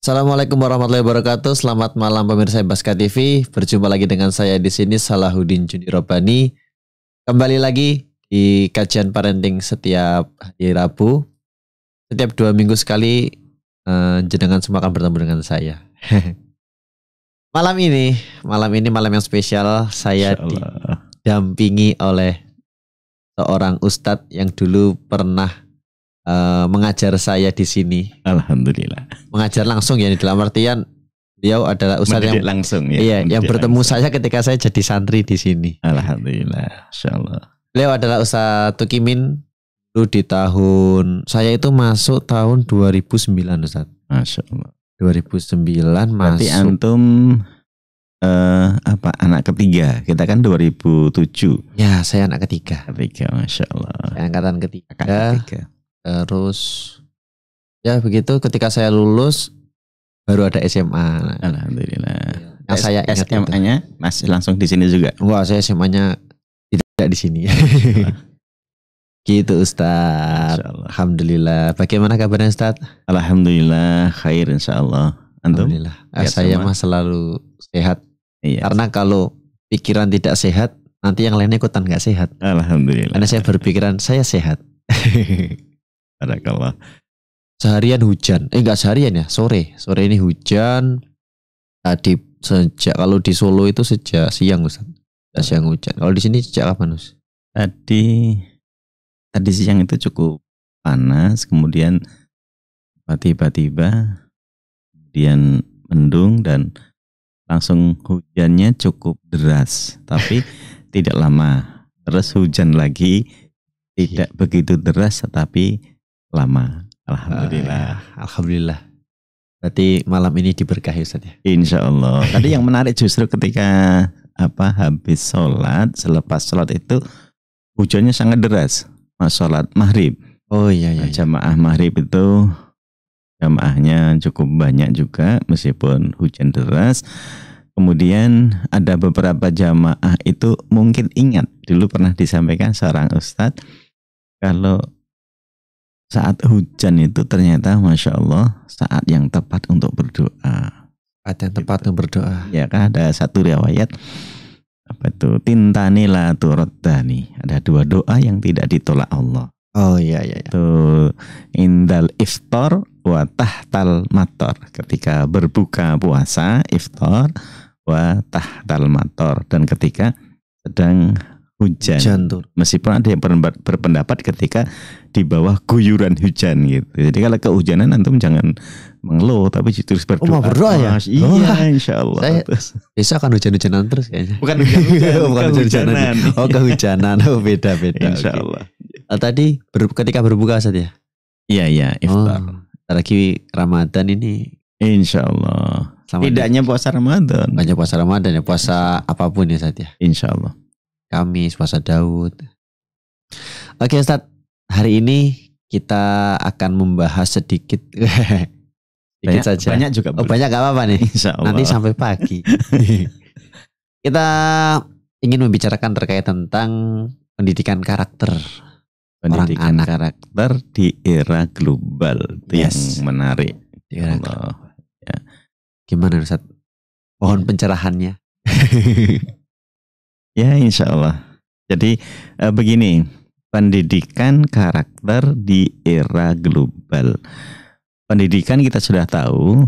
Assalamualaikum warahmatullahi wabarakatuh. Selamat malam pemirsa Baska TV. Berjumpa lagi dengan saya di sini Salahuddin Juni Robani. Kembali lagi di kajian parenting setiap hari Rabu. Setiap dua minggu sekali eh, jenengan semua akan bertemu dengan saya. malam ini, malam ini malam yang spesial saya didampingi oleh seorang ustadz yang dulu pernah Eh, mengajar saya di sini. Alhamdulillah. Mengajar langsung ya di dalam artian beliau adalah ustadz yang langsung ya. Iya, yang bertemu langsung. saya ketika saya jadi santri di sini. Alhamdulillah, insyaallah. Beliau adalah Ustadz Tukimin dulu di tahun saya itu masuk tahun 2009 Ustaz. Masya Allah. 2009 Berarti masuk. Berarti antum eh, apa anak ketiga? Kita kan 2007. Ya, saya anak ketiga. Ketiga, masya Allah. angkatan ketiga. Kakak ketiga terus ya begitu ketika saya lulus baru ada SMA alhamdulillah nah, saya SMA-nya masih langsung di sini juga wah saya SMA-nya tidak di sini gitu Ustaz alhamdulillah bagaimana kabarnya Ustaz alhamdulillah khair insya Allah. alhamdulillah ah, Biar saya masih mah selalu sehat iya, karena kalau pikiran tidak sehat nanti yang lainnya ikutan nggak sehat alhamdulillah karena saya berpikiran saya sehat ada iya. kalah seharian hujan eh enggak seharian ya sore sore ini hujan tadi sejak kalau di Solo itu sejak siang Ustaz sejak siang hujan kalau di sini sejak kapan Ustaz tadi tadi siang itu cukup panas kemudian tiba-tiba kemudian mendung dan langsung hujannya cukup deras tapi tidak lama terus hujan lagi tidak iya. begitu deras tetapi lama. Alhamdulillah. Uh, Alhamdulillah. Berarti malam ini diberkahi Ustaz ya. Insya Allah. Tadi yang menarik justru ketika apa habis sholat, selepas sholat itu hujannya sangat deras. Mas sholat maghrib. Oh iya iya, nah, iya. Jamaah maghrib itu jamaahnya cukup banyak juga meskipun hujan deras. Kemudian ada beberapa jamaah itu mungkin ingat dulu pernah disampaikan seorang ustadz kalau saat hujan itu ternyata masya Allah saat yang tepat untuk berdoa. Saat yang tepat gitu. untuk berdoa. Ya kan ada satu riwayat apa itu tintani la turadani. Ada dua doa yang tidak ditolak Allah. Oh iya iya. iya. Itu indal iftor wa tahtal mator. Ketika berbuka puasa iftor wa tahtal mator dan ketika sedang hujan. hujan tuh. Meskipun ada yang berpendapat ketika di bawah guyuran hujan gitu. Jadi kalau kehujanan antum jangan mengeluh tapi terus berdoa. Oh, berdoa ya? Mas, iya, oh. Iya, insya Allah. Saya terus. Bisa kan hujan-hujanan terus kayaknya. Bukan hujan-hujanan. oh, bukan hujan-hujanan. oh, kehujanan. Oh, beda-beda. Insya okay. Allah. Oh, tadi ber, ketika berbuka saat ya? Iya, iya. Iftar. Oh, lagi Ramadan ini. Insya Allah. Tidaknya puasa Ramadan. banyak puasa Ramadan ya. Puasa apapun ya saat ya. Insya Allah. Kamis, puasa Daud. Oke Ustaz, hari ini kita akan membahas sedikit. sedikit banyak, saja. Banyak juga. Oh, banyak gak apa-apa nih. Nanti sampai pagi. kita ingin membicarakan terkait tentang pendidikan karakter pendidikan orang anak. karakter di era global itu yes. yang menarik di era Allah. Ya. gimana Ustaz? Pohon pencerahannya Ya, insya Allah. Jadi eh, begini, pendidikan karakter di era global. Pendidikan kita sudah tahu,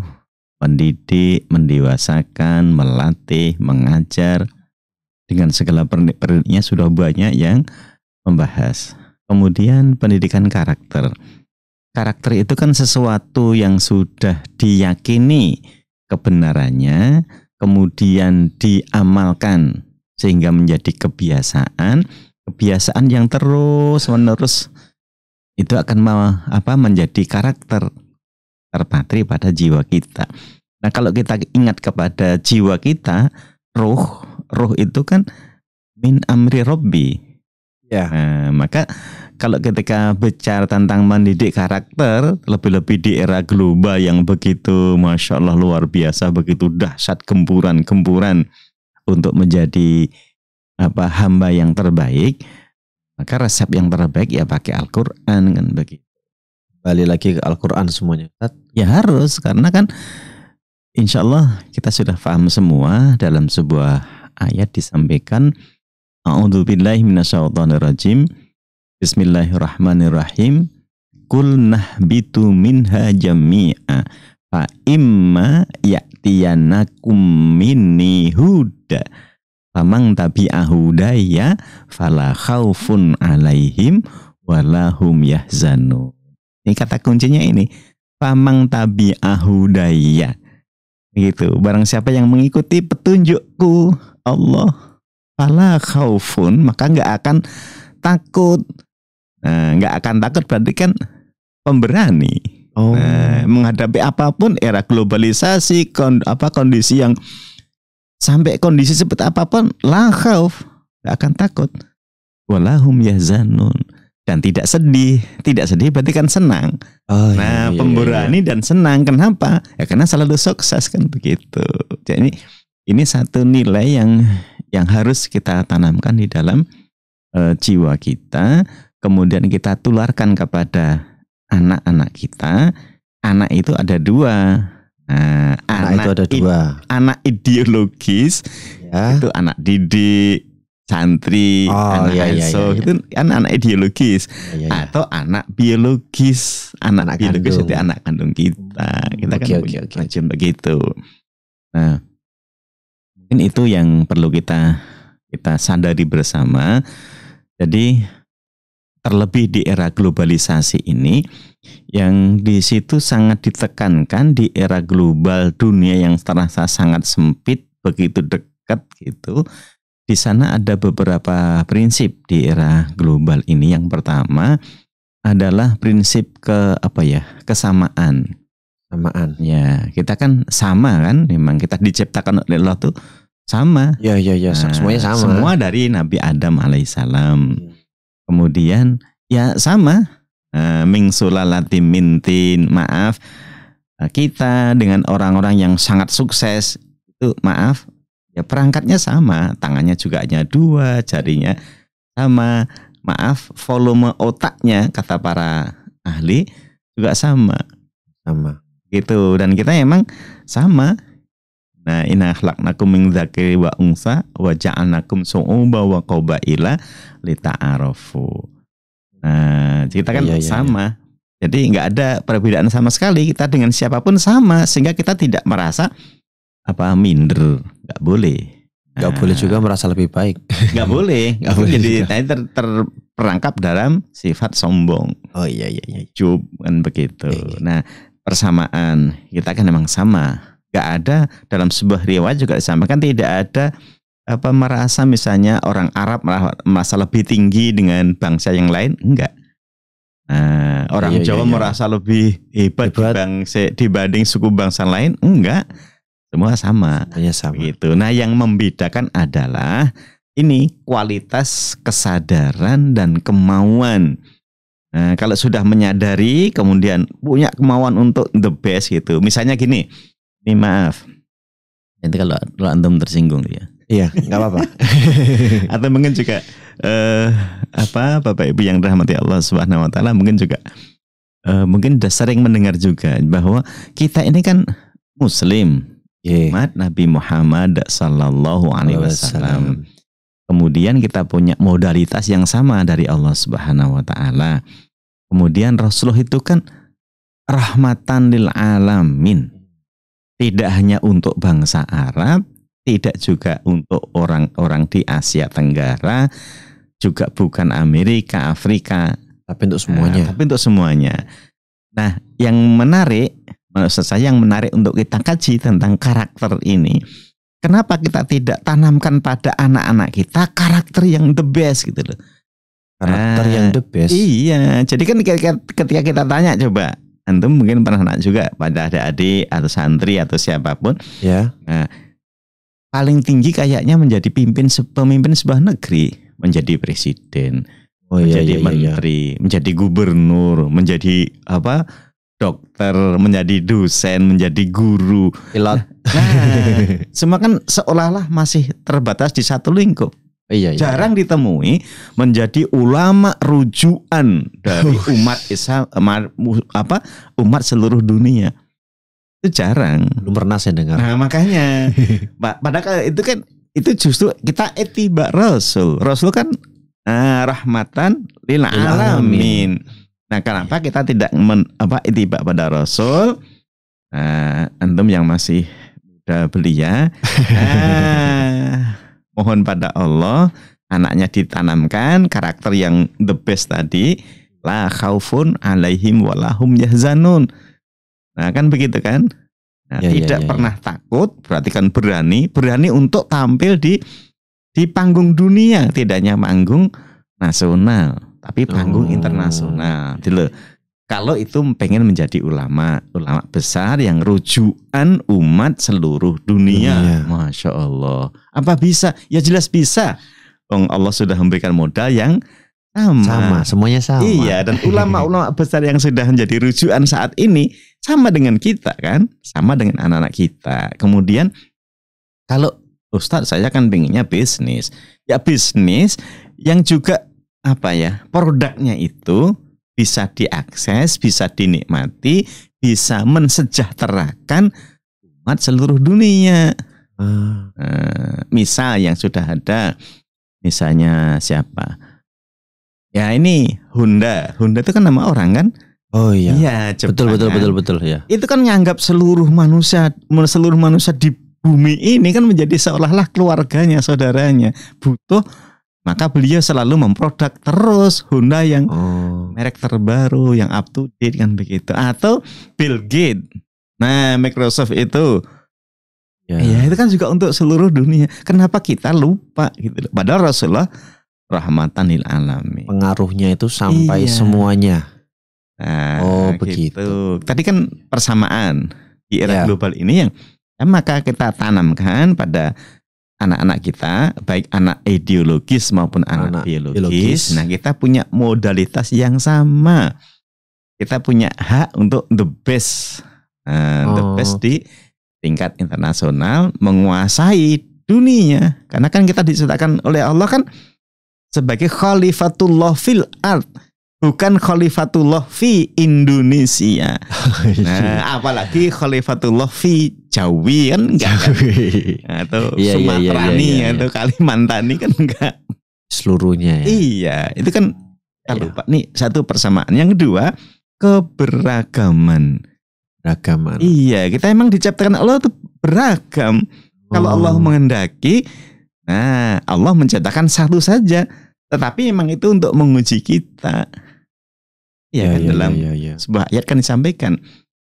pendidik, mendewasakan, melatih, mengajar dengan segala perilakunya sudah banyak yang membahas. Kemudian pendidikan karakter. Karakter itu kan sesuatu yang sudah diyakini kebenarannya, kemudian diamalkan sehingga menjadi kebiasaan kebiasaan yang terus menerus itu akan apa menjadi karakter terpatri pada jiwa kita. Nah kalau kita ingat kepada jiwa kita, roh roh itu kan min amri robbi. Ya. Nah, maka kalau ketika bicara tentang mendidik karakter, lebih-lebih di era global yang begitu, masya Allah luar biasa, begitu dahsyat gempuran-gempuran untuk menjadi apa hamba yang terbaik maka resep yang terbaik ya pakai Al-Qur'an kan begitu. Balik lagi ke Al-Qur'an semuanya. Ya harus karena kan insya Allah kita sudah paham semua dalam sebuah ayat disampaikan A'udzubillahi minasyaitonirrajim. Bismillahirrahmanirrahim. Kul nahbitu minha jami'a fa imma ya'tiyanakum minni hud huda. Faman tapi ahudaya fala khaufun alaihim walahum yahzanu. Ini kata kuncinya ini. pamang tabi ahudaya. Gitu. Barang siapa yang mengikuti petunjukku Allah fala khaufun maka nggak akan takut. Nah, nggak nah, akan takut berarti kan pemberani. Oh. Nah, menghadapi apapun era globalisasi kon, apa kondisi yang sampai kondisi seperti apapun la khauf nggak akan takut walahum yahzanun dan tidak sedih tidak sedih berarti kan senang oh, iya, nah iya, iya, pemberani iya. dan senang kenapa ya karena selalu sukses kan begitu jadi ini satu nilai yang yang harus kita tanamkan di dalam e, jiwa kita kemudian kita tularkan kepada anak-anak kita anak itu ada dua nah eh, anak, anak itu ada dua. I, anak ideologis ya. itu anak didik, santri, oh, anak iya, iya, ESO, iya, iya. itu kan anak ideologis iya, iya, iya. atau anak biologis, anak, anak biologis kandung. itu anak kandung kita. Hmm, kita okay, kan okay, punya okay. macam begitu. Nah, mungkin itu yang perlu kita kita sadari bersama. Jadi terlebih di era globalisasi ini yang di situ sangat ditekankan di era global dunia yang terasa sangat sempit begitu dekat gitu di sana ada beberapa prinsip di era global ini yang pertama adalah prinsip ke apa ya kesamaan kesamaan ya kita kan sama kan memang kita diciptakan oleh Allah tuh sama ya ya ya nah, semuanya sama semua dari Nabi Adam alaihissalam hmm Kemudian ya sama uh, ming mintin maaf eh, kita dengan orang-orang yang sangat sukses itu maaf ya perangkatnya sama tangannya juga hanya dua jarinya sama maaf volume otaknya kata para ahli juga sama sama gitu dan kita emang sama Nah, inna khalaqnakum min dzakari wa unsa wa ja'alnakum su'uba wa lita arafu Nah, kita kan iya, iya, sama. Iya. Jadi nggak ada perbedaan sama sekali. Kita dengan siapapun sama sehingga kita tidak merasa apa minder. Nggak boleh. Nggak nah, boleh juga nah. merasa lebih baik. Nggak boleh. Nggak boleh. Jadi tadi ter, terperangkap dalam sifat sombong. Oh iya iya iya. Cuman begitu. Iya, iya. Nah, persamaan kita kan memang sama gak ada dalam sebuah riwayat juga disampaikan tidak ada apa merasa misalnya orang Arab merasa lebih tinggi dengan bangsa yang lain enggak nah, orang iya, iya Jawa iya, iya. merasa lebih hebat, hebat. Bangsa, dibanding suku bangsa lain enggak semua sama ya sama gitu nah yang membedakan adalah ini kualitas kesadaran dan kemauan nah, kalau sudah menyadari kemudian punya kemauan untuk the best gitu misalnya gini ini maaf nanti kalau kalau antum tersinggung dia. iya nggak apa-apa atau mungkin juga eh, apa bapak ibu yang Rahmati Allah subhanahu wa taala mungkin juga uh, mungkin sudah sering mendengar juga bahwa kita ini kan muslim yeah. umat Nabi Muhammad sallallahu alaihi wasallam kemudian kita punya modalitas yang sama dari Allah Subhanahu wa taala. Kemudian Rasulullah itu kan rahmatan lil alamin tidak hanya untuk bangsa Arab, tidak juga untuk orang-orang di Asia Tenggara, juga bukan Amerika, Afrika, tapi untuk semuanya. Uh, tapi untuk semuanya. Nah, yang menarik menurut saya yang menarik untuk kita kaji tentang karakter ini. Kenapa kita tidak tanamkan pada anak-anak kita karakter yang the best gitu loh. Karakter eh, yang the best. Iya, jadi kan ketika kita tanya coba antum mungkin pernah nak juga pada adik-adik atau santri atau siapapun. Ya. Nah, paling tinggi kayaknya menjadi pimpin pemimpin sebuah negeri, menjadi presiden, oh, iya, menjadi iya, iya, iya. menteri, iya. menjadi gubernur, menjadi apa? dokter, menjadi dosen, menjadi guru, pilot. Nah, semua kan seolah-olah masih terbatas di satu lingkup. Iya, iya, jarang iya. ditemui menjadi ulama rujukan dari umat Islam apa umat seluruh dunia itu jarang belum pernah saya dengar nah makanya padahal itu kan itu justru kita etiba Rasul Rasul kan uh, rahmatan lil alamin nah kenapa kita tidak men, apa itiba pada Rasul uh, antum yang masih muda belia uh, mohon pada Allah anaknya ditanamkan karakter yang the best tadi la khaufun alaihim walahum yahzanun nah kan begitu kan nah, ya, ya tidak ya, ya, pernah ya. takut berarti kan berani berani untuk tampil di di panggung dunia tidaknya manggung panggung nasional tapi panggung oh. internasional gitu kalau itu pengen menjadi ulama ulama besar yang rujukan umat seluruh dunia. dunia. Masya Allah. Apa bisa? Ya jelas bisa. Wong Allah sudah memberikan modal yang sama. sama semuanya sama. Iya, dan ulama-ulama besar yang sudah menjadi rujukan saat ini sama dengan kita kan, sama dengan anak-anak kita. Kemudian kalau Ustadz saya kan pengennya bisnis, ya bisnis yang juga apa ya produknya itu bisa diakses, bisa dinikmati, bisa mensejahterakan umat seluruh dunia. Uh, misal yang sudah ada, misalnya siapa? Ya ini Honda. Honda itu kan nama orang kan? Oh iya. iya betul betul kan. betul betul ya. Itu kan nganggap seluruh manusia seluruh manusia di bumi ini kan menjadi seolah-olah keluarganya, saudaranya. Butuh maka beliau selalu memproduk terus Honda yang oh. merek terbaru yang up to date kan begitu atau Bill Gates nah Microsoft itu ya. ya itu kan juga untuk seluruh dunia kenapa kita lupa gitu padahal Rasulullah rahmatan lil alamin pengaruhnya itu sampai iya. semuanya nah, oh gitu. begitu tadi kan persamaan di era ya. global ini yang ya, maka kita tanamkan pada anak-anak kita, baik anak ideologis maupun anak, anak biologis, biologis, nah kita punya modalitas yang sama. Kita punya hak untuk the best, uh, oh. the best di tingkat internasional, menguasai dunia. Karena kan kita diciptakan oleh Allah kan sebagai khalifatullah fil art bukan Khalifatullah fi Indonesia. Iya. nah, apalagi Khalifatullah fi Jawi kan enggak nah, Atau iya, iya, iya, Sumaterani iya, iya. atau Kalimantan kan enggak seluruhnya ya. Iya, itu kan kalau lupa nih satu persamaan. Yang kedua, keberagaman. Beragaman. Iya, kita emang diciptakan Allah tuh beragam. Oh. Kalau Allah menghendaki, nah Allah menciptakan satu saja. Tetapi emang itu untuk menguji kita. Ya, ya kan ya, ya dalam ya, ya, ya. sebuah ayat kan disampaikan.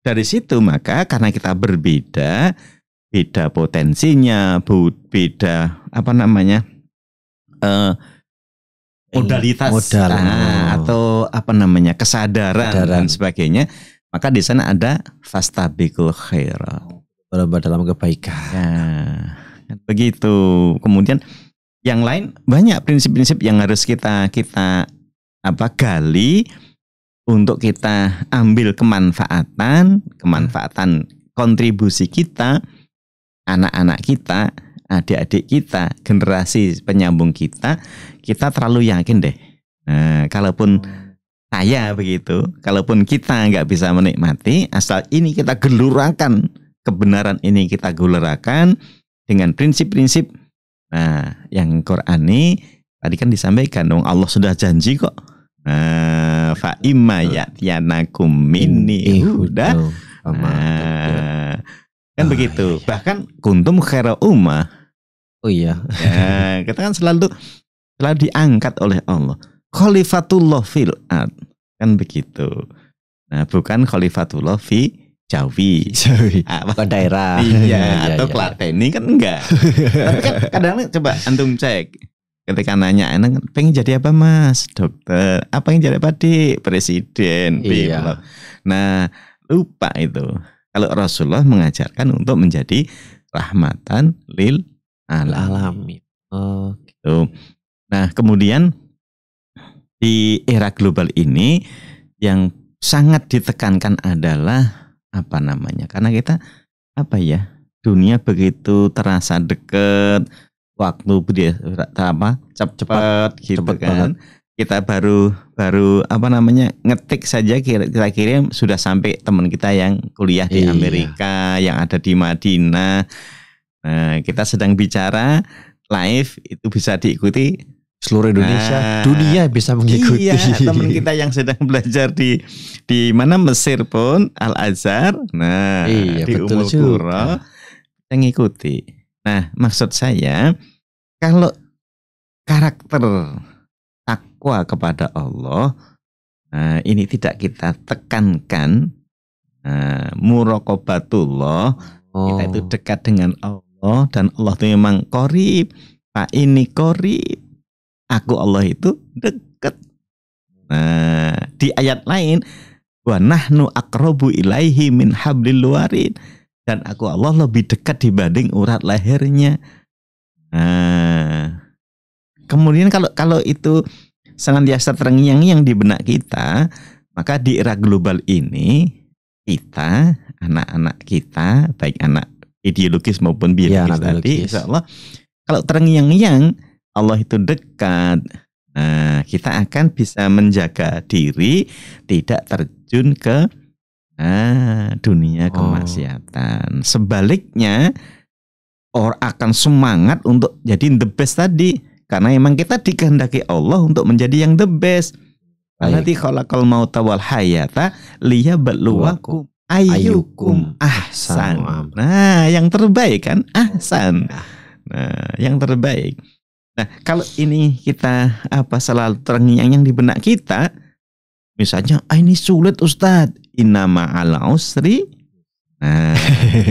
Dari situ maka karena kita berbeda, beda potensinya, beda apa namanya? Uh, modalitas modal ah, atau apa namanya kesadaran, kesadaran dan sebagainya maka di sana ada fastabiqul khairat berlomba dalam kebaikan ya, kan begitu kemudian yang lain banyak prinsip-prinsip yang harus kita kita apa gali untuk kita ambil kemanfaatan, kemanfaatan kontribusi kita, anak-anak kita, adik-adik kita, generasi penyambung kita, kita terlalu yakin deh. Nah, kalaupun saya begitu, kalaupun kita nggak bisa menikmati, asal ini kita gelurakan kebenaran ini kita gelurakan dengan prinsip-prinsip nah yang Qurani tadi kan disampaikan dong Allah sudah janji kok Fa'ima eh, fa imma ya'tiyanakum minni huda. Eh, ya. kan begitu. Ah, iya. Bahkan kuntum khaira umma Oh iya. ya, kita kan selalu selalu diangkat oleh Allah. Khalifatullah fil ad. Kan begitu. Nah, bukan khalifatullah fi Jawi, Jawi. Ah, apa? daerah. Iya, iya, iya atau iya, Klaten ini kan enggak. Tapi kan kadang, kadang coba antum cek ketika nanya enak pengen jadi apa mas dokter apa yang jadi apa di presiden iya. nah lupa itu kalau Rasulullah mengajarkan untuk menjadi rahmatan lil alamin oh, gitu nah kemudian di era global ini yang sangat ditekankan adalah apa namanya karena kita apa ya dunia begitu terasa dekat waktu dia ya? pertama cepat, cepat gitu cepet kan. Banget. Kita baru baru apa namanya ngetik saja kira kira sudah sampai teman kita yang kuliah di iya. Amerika, yang ada di Madinah. Nah, kita sedang bicara live itu bisa diikuti seluruh Indonesia, nah, dunia bisa mengikuti. Iya, teman kita yang sedang belajar di di mana Mesir pun Al Azhar. Nah, iya, di betul Umul Qura, kita ngikuti. Nah, maksud saya kalau karakter takwa kepada Allah uh, ini tidak kita tekankan uh, eh, murokobatullah oh. kita itu oh. dekat dengan Allah dan Allah itu memang korib pak ini korib aku Allah itu dekat nah di ayat lain wa nahnu akrobu ilaihi min hablil warid dan aku Allah lebih dekat dibanding urat lehernya. Nah, kemudian kalau kalau itu biasa terngiang yang di benak kita, maka di era global ini kita, anak-anak kita, baik anak ideologis maupun iya, biologis ya, tadi, insya Allah kalau terngiang-ngiang Allah itu dekat, nah, kita akan bisa menjaga diri tidak terjun ke ah dunia oh. kemaksiatan. Sebaliknya, or akan semangat untuk jadi the best tadi. Karena emang kita dikehendaki Allah untuk menjadi yang the best. Nanti kalau mau tawal hayata liya beluwakum ayukum ahsan. Nah, yang terbaik kan ahsan. Nah. nah, yang terbaik. Nah, kalau ini kita apa selalu terngiang yang di benak kita, misalnya ah, ini sulit Ustadz, inama ala usri nah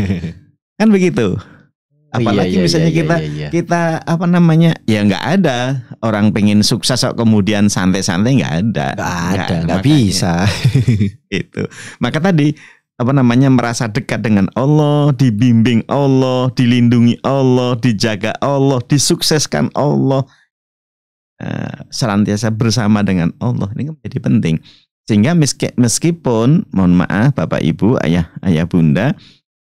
kan begitu oh, iya, apalagi iya, iya, misalnya iya, kita iya, iya. kita apa namanya ya nggak ada orang pengen sukses kok kemudian santai-santai nggak ada nggak ada nggak bisa itu maka tadi apa namanya merasa dekat dengan Allah dibimbing Allah dilindungi Allah dijaga Allah disukseskan Allah uh, nah, selantiasa bersama dengan Allah ini kan menjadi penting sehingga meski, meskipun mohon maaf Bapak Ibu, ayah ayah bunda,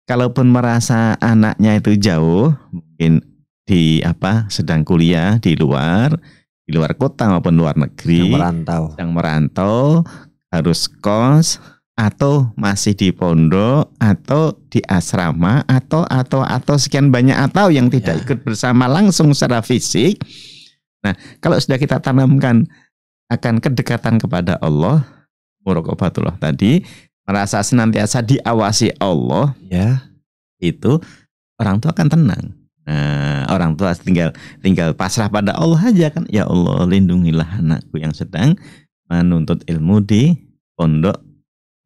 kalaupun merasa anaknya itu jauh, mungkin di apa sedang kuliah di luar, di luar kota maupun luar negeri, yang merantau, yang merantau harus kos atau masih di pondok atau di asrama atau atau atau sekian banyak atau yang tidak ya. ikut bersama langsung secara fisik. Nah, kalau sudah kita tanamkan akan kedekatan kepada Allah, murokobatullah tadi merasa senantiasa diawasi Allah ya itu orang tua akan tenang nah, orang tua tinggal tinggal pasrah pada Allah aja kan ya Allah lindungilah anakku yang sedang menuntut ilmu di pondok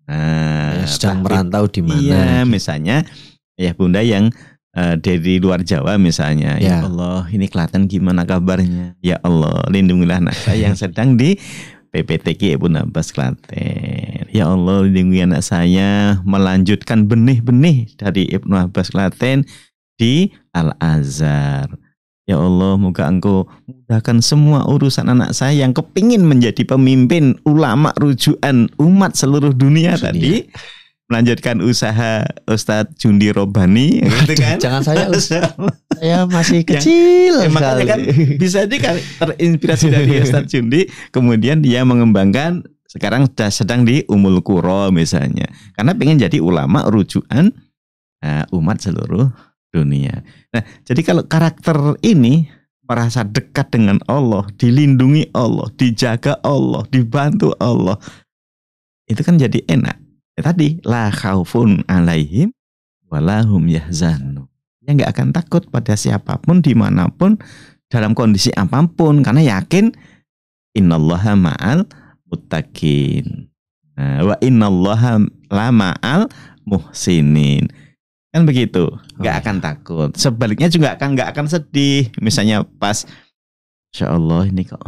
nah, ya, sedang tapi, merantau di mana iya misalnya ya bunda yang eh, dari luar Jawa misalnya ya. ya Allah ini Klaten gimana kabarnya ya Allah lindungilah anak saya yang sedang di PPTK Ibu Nabas Klaten. Ya Allah lindungi anak saya melanjutkan benih-benih dari Ibnu Abbas Klaten di Al Azhar. Ya Allah, moga Engkau mudahkan semua urusan anak saya yang kepingin menjadi pemimpin ulama rujukan umat seluruh dunia dunia. tadi melanjutkan usaha Ustadz Jundi Robani gitu kan. Jangan saya Ustadz. saya masih kecil. Ya, makanya kan bisa aja kan terinspirasi dari Ustadz Jundi kemudian dia mengembangkan sekarang sedang di Umul Kuro misalnya. Karena pengen jadi ulama rujukan uh, umat seluruh dunia. Nah, jadi kalau karakter ini merasa dekat dengan Allah, dilindungi Allah, dijaga Allah, dibantu Allah, itu kan jadi enak ya tadi la khaufun alaihim walahum yahzanu dia nggak akan takut pada siapapun dimanapun dalam kondisi apapun karena yakin innallaha ma'al muttaqin nah, wa innallaha la ma'al muhsinin kan begitu oh nggak oh, akan ya. takut sebaliknya juga kan nggak akan sedih misalnya pas Insya ini kok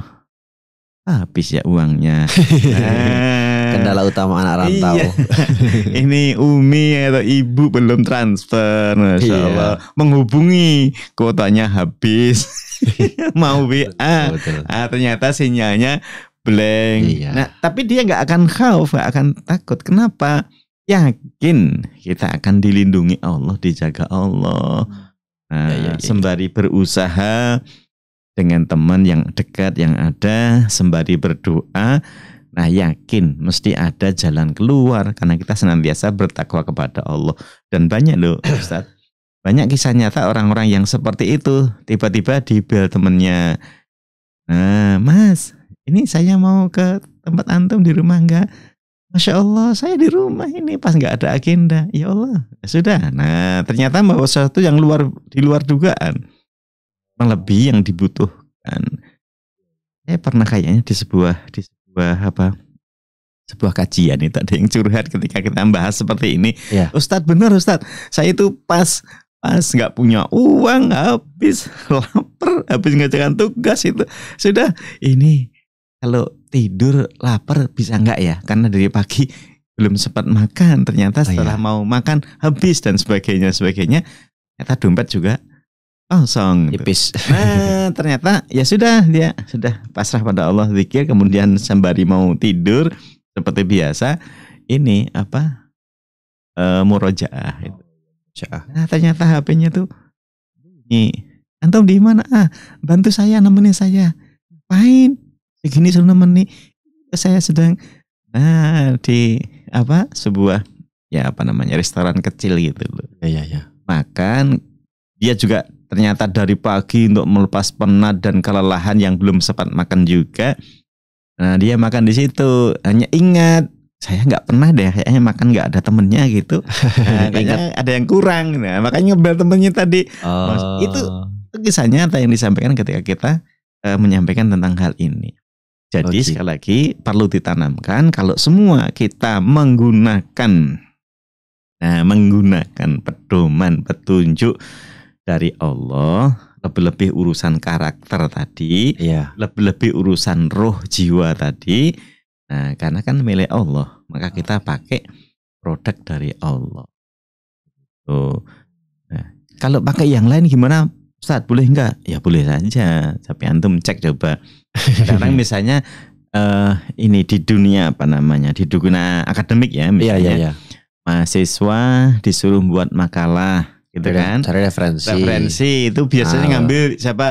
habis ya uangnya nah, Iya. kendala utama anak rantau. Iya. Ini Umi atau Ibu belum transfer, Masya Allah. Iya. Menghubungi kuotanya habis. Mau WA. Ah, ternyata sinyalnya blank. Iya. Nah, tapi dia nggak akan khawf, nggak akan takut. Kenapa? Yakin kita akan dilindungi Allah, dijaga Allah. Iya, nah, ya, ya, ya. sembari berusaha dengan teman yang dekat yang ada, sembari berdoa Nah yakin mesti ada jalan keluar karena kita senantiasa bertakwa kepada Allah dan banyak loh Ustaz banyak kisah nyata orang-orang yang seperti itu tiba-tiba dibel temennya nah mas ini saya mau ke tempat antum di rumah enggak Masya Allah, saya di rumah ini pas nggak ada agenda. Ya Allah, ya sudah. Nah, ternyata bahwa sesuatu yang luar di luar dugaan melebihi yang dibutuhkan. Saya pernah kayaknya di sebuah di sebuah apa sebuah kajian itu ada yang curhat ketika kita membahas seperti ini. Ya. Ustadz benar Ustadz, saya itu pas pas nggak punya uang habis lapar habis ngajakan tugas itu sudah ini kalau tidur lapar bisa nggak ya karena dari pagi belum sempat makan ternyata setelah oh, iya. mau makan habis dan sebagainya sebagainya ternyata dompet juga langsung tipis. Gitu. Nah, ternyata ya sudah dia sudah pasrah pada Allah zikir kemudian sembari mau tidur seperti biasa ini apa? E, murojaah Nah, ternyata HP-nya tuh ini Antum di mana? Ah, bantu saya nemenin saya. Pain. segini suruh nemenin Saya sedang nah di apa? Sebuah ya apa namanya? restoran kecil gitu loh. Iya, iya, ya. Makan dia juga ternyata dari pagi untuk melepas penat dan kelelahan yang belum sempat makan juga nah dia makan di situ hanya ingat saya nggak pernah deh kayaknya makan nggak ada temennya gitu nah, kayaknya ada yang kurang nah makanya ngebel temennya tadi oh. itu, itu kisah nyata yang disampaikan ketika kita uh, menyampaikan tentang hal ini jadi okay. Oh, sekali gitu. lagi perlu ditanamkan kalau semua kita menggunakan nah menggunakan pedoman petunjuk dari Allah, lebih-lebih urusan karakter tadi, iya. lebih-lebih urusan roh jiwa tadi. Nah, karena kan milik Allah, maka kita pakai produk dari Allah. Tuh. Gitu. Nah, kalau pakai yang lain gimana? Ustaz, boleh enggak? Ya boleh saja. Tapi antum cek coba. Sekarang misalnya uh, ini di dunia apa namanya? Di dunia akademik ya iya, iya, misalnya. Yeah, yeah, yeah. Mahasiswa disuruh buat makalah gitu kan cari referensi referensi itu biasanya ah. ngambil siapa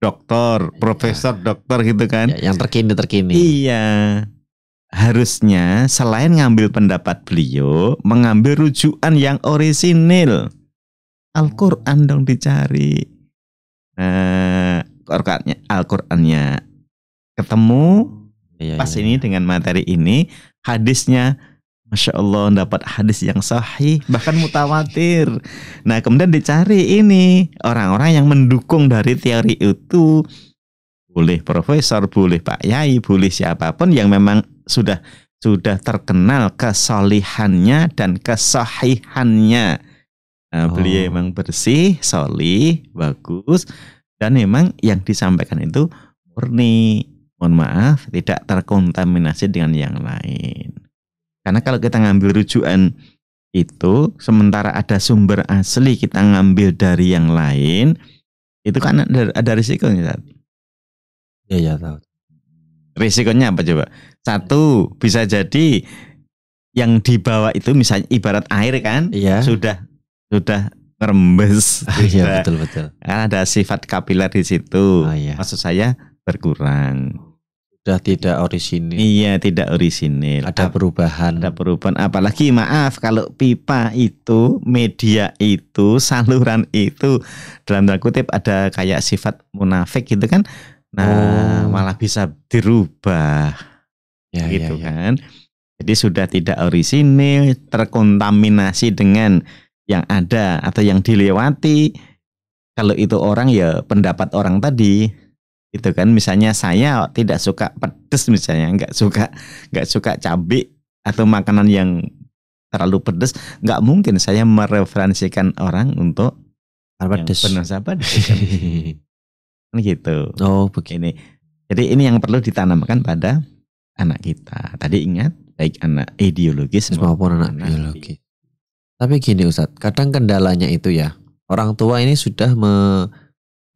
dokter iya. profesor ya. dokter gitu kan ya, yang terkini terkini iya harusnya selain ngambil pendapat beliau mengambil rujukan yang orisinil Al-Quran dong dicari eh Al-Qurannya Al-Qurannya ketemu iya, iya, pas iya. ini dengan materi ini hadisnya Masya Allah dapat hadis yang sahih bahkan mutawatir. Nah kemudian dicari ini orang-orang yang mendukung dari teori itu boleh profesor, boleh pak yai, boleh siapapun yang memang sudah sudah terkenal kesolihannya dan kesahihannya. Nah, oh. Beliau memang bersih, solih, bagus dan memang yang disampaikan itu murni. Mohon maaf, tidak terkontaminasi dengan yang lain. Karena kalau kita ngambil rujukan itu sementara ada sumber asli kita ngambil dari yang lain itu kan ada, ada risikonya Zat. Iya ya tahu. Risikonya apa coba? Satu bisa jadi yang dibawa itu misalnya ibarat air kan iya. sudah sudah ngerembes. Ah, iya betul betul. Kan ada sifat kapiler di situ. Ah, iya. Maksud saya berkurang sudah tidak orisinil. Iya, tidak orisinil. Ada perubahan. Ada perubahan. Apalagi maaf kalau pipa itu, media itu, saluran itu dalam tanda kutip ada kayak sifat munafik gitu kan. Nah, oh. malah bisa dirubah. Ya, ya gitu ya, ya. kan. Jadi sudah tidak orisinil, terkontaminasi dengan yang ada atau yang dilewati. Kalau itu orang ya pendapat orang tadi gitu kan misalnya saya tidak suka pedes misalnya nggak suka nggak suka cabai atau makanan yang terlalu pedes nggak mungkin saya mereferensikan orang untuk pedes penerasa siapa kan? kan gitu oh begini jadi ini yang perlu ditanamkan pada anak kita tadi ingat baik anak ideologis maupun anak, anak tapi gini Ustadz kadang kendalanya itu ya orang tua ini sudah me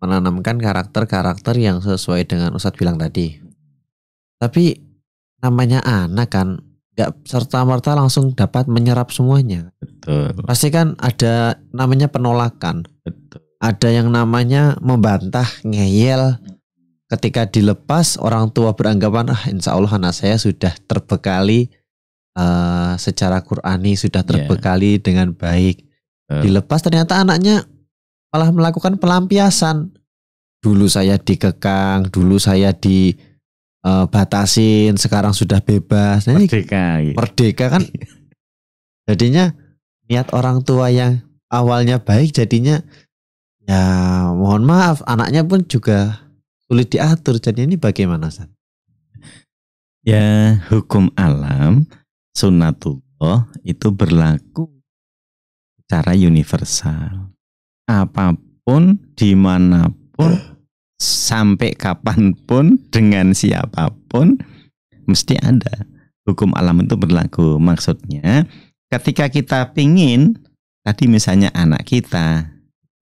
menanamkan karakter-karakter yang sesuai dengan Ustadz bilang tadi. Tapi namanya anak kan nggak serta merta langsung dapat menyerap semuanya. Betul. Pasti kan ada namanya penolakan. Betul. Ada yang namanya membantah, ngeyel. Ketika dilepas orang tua beranggapan ah insya Allah anak saya sudah terbekali uh, secara Qurani sudah iya. terbekali yeah. dengan baik. Uh. Dilepas ternyata anaknya malah melakukan pelampiasan. Dulu saya dikekang, dulu saya di uh, batasin, sekarang sudah bebas. Nah, merdeka. Ini, merdeka iya. kan. Iya. jadinya niat orang tua yang awalnya baik jadinya ya mohon maaf anaknya pun juga sulit diatur. Jadi ini bagaimana San? Ya hukum alam sunnatullah itu berlaku secara universal apapun, dimanapun, sampai kapanpun, dengan siapapun, mesti ada. Hukum alam itu berlaku. Maksudnya, ketika kita pingin, tadi misalnya anak kita,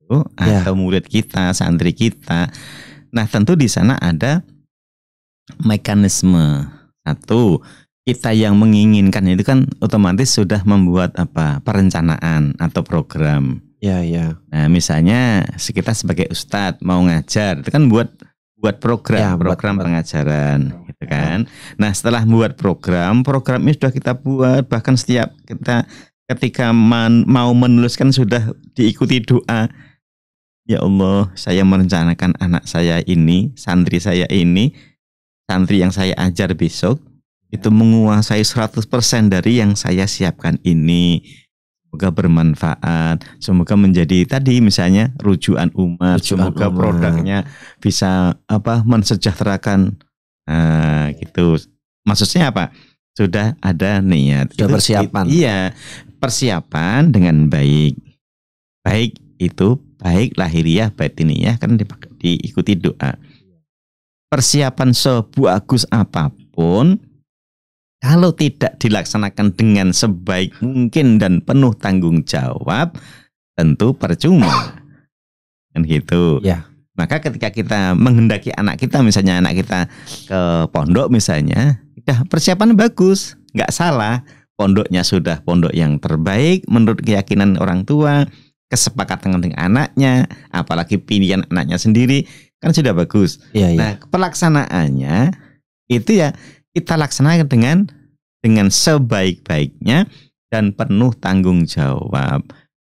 itu, ya. atau murid kita, santri kita, nah tentu di sana ada mekanisme. Satu, kita yang menginginkan itu kan otomatis sudah membuat apa perencanaan atau program. Ya, ya. Nah, misalnya kita sebagai ustadz mau ngajar, itu kan buat buat program, ya, program buat, pengajaran, buat. gitu ya. kan. Nah, setelah buat program, program ini sudah kita buat, bahkan setiap kita ketika man, mau menuliskan sudah diikuti doa. Ya Allah, saya merencanakan anak saya ini, santri saya ini, santri yang saya ajar besok ya. itu menguasai 100% dari yang saya siapkan ini Semoga bermanfaat, semoga menjadi tadi misalnya rujukan umat, rujuan semoga umat. produknya bisa apa mensejahterakan nah, gitu. Maksudnya apa? Sudah ada niat. Sudah itu, persiapan. Itu, iya, persiapan dengan baik. Baik itu baik lahiriah batiniah kan diikuti doa. Persiapan sebuah agus apapun kalau tidak dilaksanakan dengan sebaik mungkin dan penuh tanggung jawab, tentu percuma. Kan gitu. Ya. Maka ketika kita menghendaki anak kita, misalnya anak kita ke pondok misalnya, ya persiapan bagus, nggak salah. Pondoknya sudah pondok yang terbaik menurut keyakinan orang tua, kesepakatan dengan anaknya, apalagi pilihan anaknya sendiri kan sudah bagus. Ya, nah pelaksanaannya itu ya kita laksanakan dengan dengan sebaik-baiknya dan penuh tanggung jawab.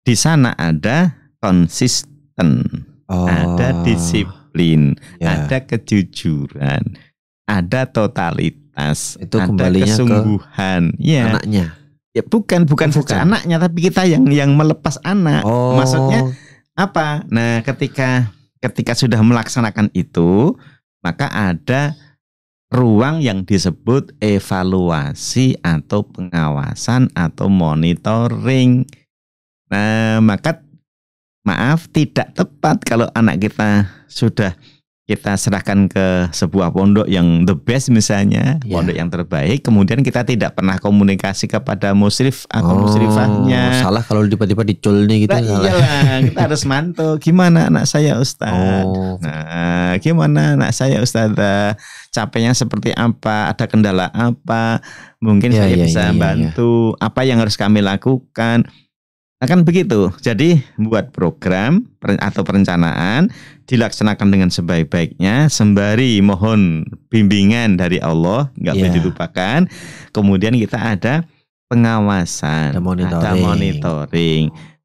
Di sana ada konsisten, oh. ada disiplin, yeah. ada kejujuran, ada totalitas, itu ada kesungguhan, ke ya. anaknya. Ya bukan bukan oh, bukan anaknya tapi kita yang yang melepas anak. Oh. Maksudnya apa? Nah, ketika ketika sudah melaksanakan itu, maka ada ruang yang disebut evaluasi atau pengawasan atau monitoring. Nah, maka maaf tidak tepat kalau anak kita sudah kita serahkan ke sebuah pondok yang the best misalnya, yeah. pondok yang terbaik, kemudian kita tidak pernah komunikasi kepada musrif atau oh, musrifahnya. Salah kalau tiba-tiba nih gitu. Nah, iyalah, kita harus mantau. Gimana anak saya ustadz Oh. Nah, gimana anak saya ustadz eh, Capeknya seperti apa? Ada kendala apa? Mungkin yeah, saya yeah, bisa yeah, ya, ya. bantu. Apa yang harus kami lakukan? Akan begitu. Jadi buat program atau perencanaan dilaksanakan dengan sebaik-baiknya sembari mohon bimbingan dari Allah, nggak yeah. boleh iya. dilupakan. Kemudian kita ada pengawasan, ada monitoring. ada monitoring.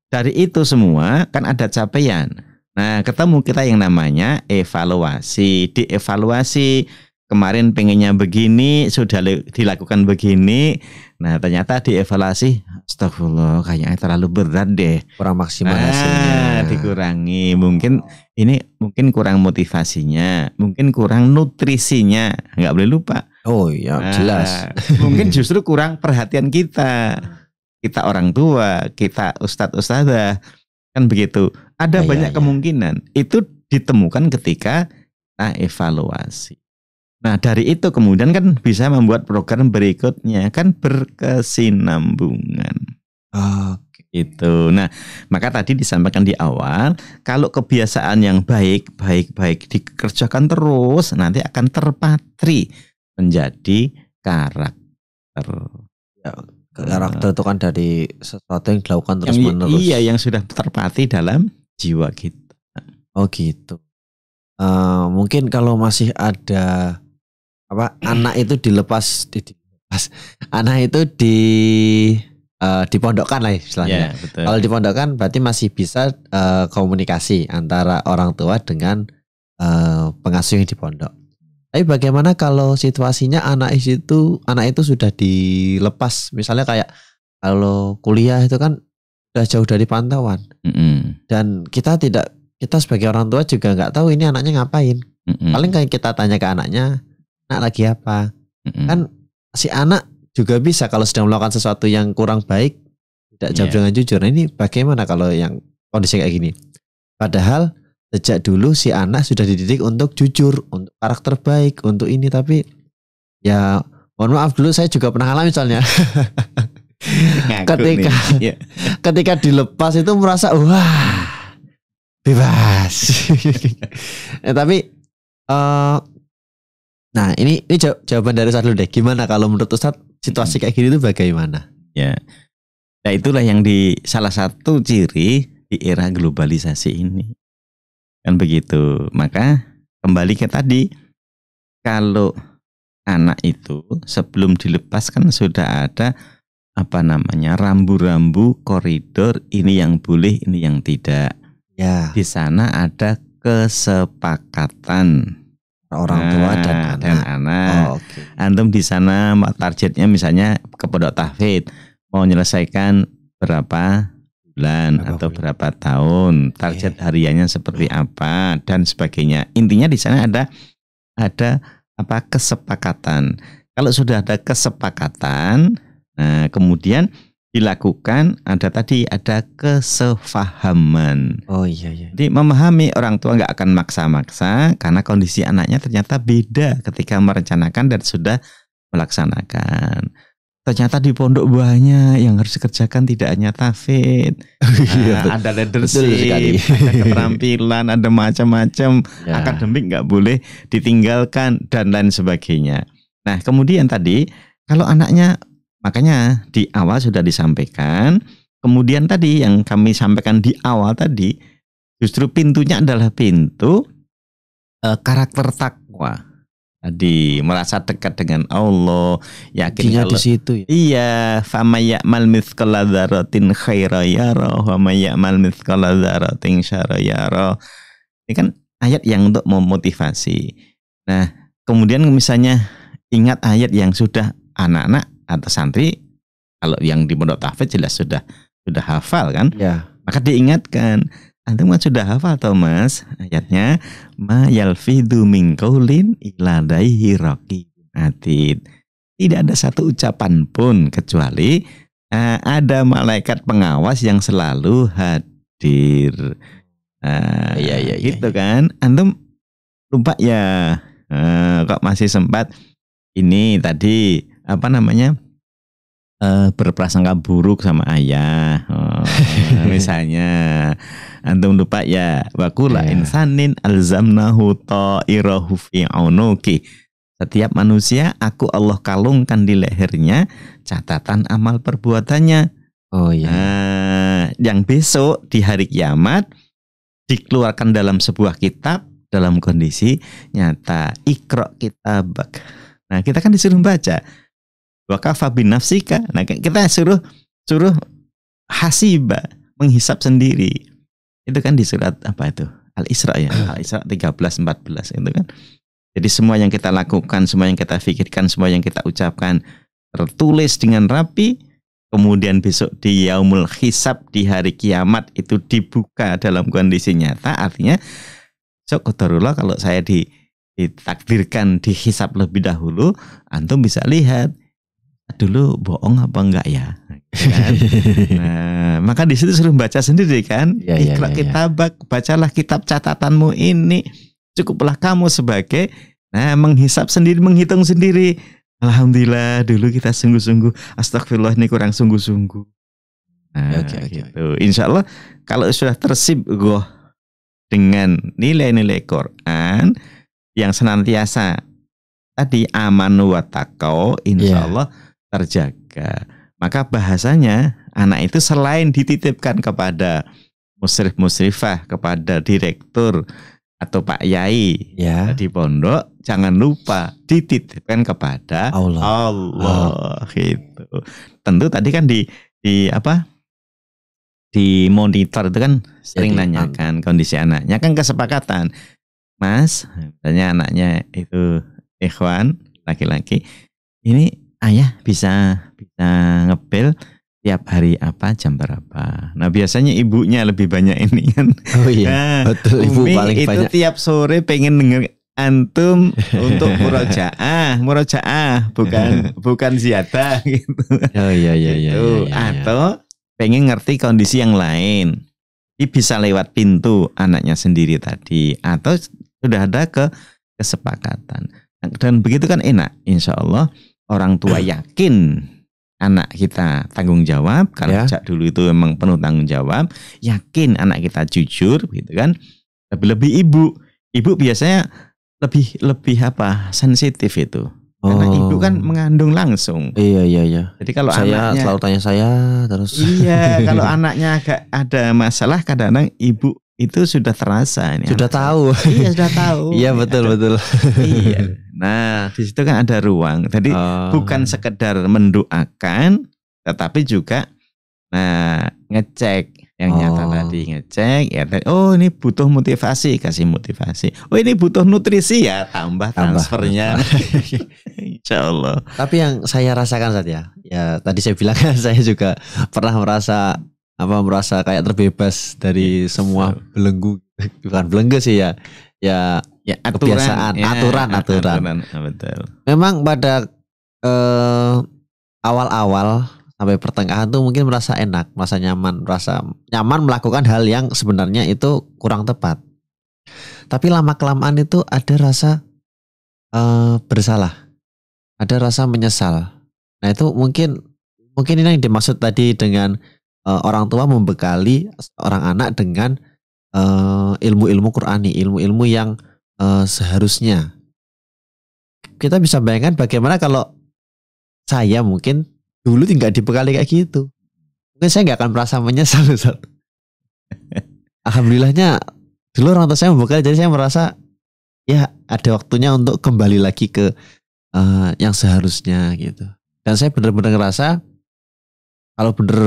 Dari itu semua kan ada capaian. Nah, ketemu kita yang namanya evaluasi. Dievaluasi kemarin pengennya begini, sudah dilakukan begini, Nah ternyata dievaluasi, astagfirullah kayaknya terlalu berat deh. Kurang maksimal ah, hasilnya. Dikurangi, mungkin ini mungkin kurang motivasinya, mungkin kurang nutrisinya, nggak boleh lupa. Oh iya nah, jelas. Mungkin justru kurang perhatian kita, kita orang tua, kita ustadz ustadz kan begitu. Ada ah, iya, banyak iya, iya. kemungkinan itu ditemukan ketika kita evaluasi. Nah dari itu kemudian kan bisa membuat program berikutnya kan berkesinambungan. Oke. Itu. Nah maka tadi disampaikan di awal kalau kebiasaan yang baik baik baik dikerjakan terus nanti akan terpatri menjadi karakter. Ya, karakter itu kan dari sesuatu yang dilakukan terus yang, menerus. Iya yang sudah terpati dalam jiwa kita. Oh gitu. Uh, mungkin kalau masih ada apa anak itu dilepas di, dilepas anak itu di uh, dipondokkan lah istilahnya. Yeah, ya, Kalau dipondokkan berarti masih bisa uh, komunikasi antara orang tua dengan uh, pengasuh yang di pondok. Tapi bagaimana kalau situasinya anak itu anak itu sudah dilepas, misalnya kayak kalau kuliah itu kan sudah jauh dari pantauan mm -hmm. dan kita tidak kita sebagai orang tua juga nggak tahu ini anaknya ngapain. Mm -hmm. Paling kayak kita tanya ke anaknya anak lagi apa mm-hmm. kan si anak juga bisa kalau sedang melakukan sesuatu yang kurang baik tidak jawab yeah. Iya. dengan jujur nah, ini bagaimana kalau yang kondisi kayak gini padahal sejak dulu si anak sudah dididik untuk jujur untuk karakter baik untuk ini tapi ya mohon maaf dulu saya juga pernah alami soalnya ketika iya. ketika dilepas itu merasa wah bebas ya, tapi uh, Nah ini ini jawaban dari Ustaz dulu deh. Gimana kalau menurut Ustaz situasi hmm. kayak gini itu bagaimana? Ya, nah itulah yang di salah satu ciri di era globalisasi ini kan begitu. Maka kembali ke tadi kalau anak itu sebelum dilepaskan sudah ada apa namanya rambu-rambu koridor ini yang boleh ini yang tidak. Ya. Di sana ada kesepakatan orang nah, tua dan anak. Dan anak. Oh, okay. Antum di sana targetnya misalnya ke pondok tahfidz mau menyelesaikan berapa bulan berapa atau bulan. berapa tahun, target okay. hariannya seperti apa dan sebagainya. Intinya di sana ada ada apa kesepakatan. Kalau sudah ada kesepakatan, nah kemudian dilakukan ada tadi ada kesefahaman. Oh iya iya. Jadi memahami orang tua nggak akan maksa-maksa karena kondisi anaknya ternyata beda ketika merencanakan dan sudah melaksanakan. Ternyata di pondok buahnya yang harus dikerjakan tidak hanya tafid, oh, iya, nah, ada leadership, ada keterampilan, ada macam-macam ya. akademik nggak boleh ditinggalkan dan lain sebagainya. Nah kemudian tadi kalau anaknya Makanya di awal sudah disampaikan, kemudian tadi yang kami sampaikan di awal tadi justru pintunya adalah pintu e, karakter takwa. Tadi merasa dekat dengan Allah, yakin Intinya kalau di situ ya. Iya, fama ya'mal mithqala dzarratin khaira yara wa may ya'mal mithqala dzarratin Ini kan ayat yang untuk memotivasi. Nah, kemudian misalnya ingat ayat yang sudah anak-anak atau santri kalau yang di pondok tahfidz jelas sudah sudah hafal kan? Ya. Maka diingatkan, antum kan sudah hafal Thomas Mas ayatnya ma yalfidu min qaulin ila daihi atid. Tidak ada satu ucapan pun kecuali uh, ada malaikat pengawas yang selalu hadir. Uh, ya, ya, ya, gitu iya. kan? Antum lupa ya. Uh, kok masih sempat ini tadi apa namanya uh, berprasangka buruk sama ayah oh, misalnya antum lupa ya wakula iya. yeah. insanin alzamnahu ta'irahu fi onoki setiap manusia aku Allah kalungkan di lehernya catatan amal perbuatannya oh ya yeah. uh, yang besok di hari kiamat dikeluarkan dalam sebuah kitab dalam kondisi nyata ikro kitab nah kita kan disuruh baca Wakafa bin nafsika. Nah, kita suruh suruh hasibah menghisap sendiri. Itu kan di surat apa itu? Al-Isra ya. Hmm. Al-Isra 13 14 itu kan. Jadi semua yang kita lakukan, semua yang kita pikirkan, semua yang kita ucapkan tertulis dengan rapi, kemudian besok di yaumul hisab di hari kiamat itu dibuka dalam kondisi nyata. Artinya sok kodarullah kalau saya ditakdirkan dihisap lebih dahulu, antum bisa lihat dulu bohong apa enggak ya? Kan? nah, maka di situ suruh baca sendiri kan. Ya, ya, ya, ya. kitabak, bacalah kitab catatanmu ini. Cukuplah kamu sebagai nah menghisap sendiri, menghitung sendiri. Alhamdulillah dulu kita sungguh-sungguh. Astagfirullah ini kurang sungguh-sungguh. Nah, ya, okay, gitu. Insya Allah kalau sudah tersib goh dengan nilai-nilai Quran yang senantiasa tadi aman wa iya. insya yeah. Allah terjaga. Maka bahasanya anak itu selain dititipkan kepada musrif musrifah, kepada direktur atau Pak Yai ya. di pondok, jangan lupa dititipkan kepada Allah. Allah, Allah. Oh. gitu. Tentu tadi kan di di apa? di monitor itu kan sering Jadi, nanyakan ah. kondisi anaknya kan kesepakatan mas tanya anaknya itu Ikhwan laki-laki ini ayah ya, bisa bisa ngepel tiap hari apa jam berapa. Nah biasanya ibunya lebih banyak ini kan. Oh iya. Nah, Betul ibu Umi paling itu banyak. tiap sore pengen denger antum untuk murojaah, murojaah bukan bukan ziyata gitu. Oh iya iya iya. iya, iya, iya. Atau pengen ngerti kondisi yang lain. Ini bisa lewat pintu anaknya sendiri tadi atau sudah ada ke kesepakatan. Dan begitu kan enak insya Allah orang tua yakin anak kita tanggung jawab karena ya. sejak dulu itu memang penuh tanggung jawab yakin anak kita jujur gitu kan lebih lebih ibu ibu biasanya lebih lebih apa sensitif itu oh. karena ibu kan mengandung langsung iya iya iya jadi kalau saya anaknya, selalu tanya saya terus iya kalau anaknya agak ada masalah kadang-kadang ibu itu sudah terasa ini sudah anak. tahu iya sudah tahu iya betul ada, iya. betul iya nah di situ kan ada ruang jadi oh. bukan sekedar mendoakan tetapi juga nah ngecek yang oh. nyata tadi ngecek ya oh ini butuh motivasi kasih motivasi oh ini butuh nutrisi ya tambah, tambah. transfernya Insya Allah tapi yang saya rasakan saat ya ya tadi saya bilang saya juga pernah merasa apa merasa kayak terbebas dari ya, semua so. belenggu bukan belenggu sih ya ya, ya aturan, kebiasaan ya, aturan aturan, aturan ah, betul. memang pada eh, awal-awal sampai pertengahan tuh mungkin merasa enak merasa nyaman merasa nyaman melakukan hal yang sebenarnya itu kurang tepat tapi lama kelamaan itu ada rasa eh, bersalah ada rasa menyesal nah itu mungkin mungkin ini yang dimaksud tadi dengan uh, orang tua membekali orang anak dengan uh, ilmu-ilmu Qurani, ilmu-ilmu yang uh, seharusnya. Kita bisa bayangkan bagaimana kalau saya mungkin dulu tidak dibekali kayak gitu. Mungkin saya nggak akan merasa menyesal. Alhamdulillahnya dulu orang tua saya membekali jadi saya merasa ya ada waktunya untuk kembali lagi ke uh, yang seharusnya gitu. Dan saya benar-benar ngerasa kalau bener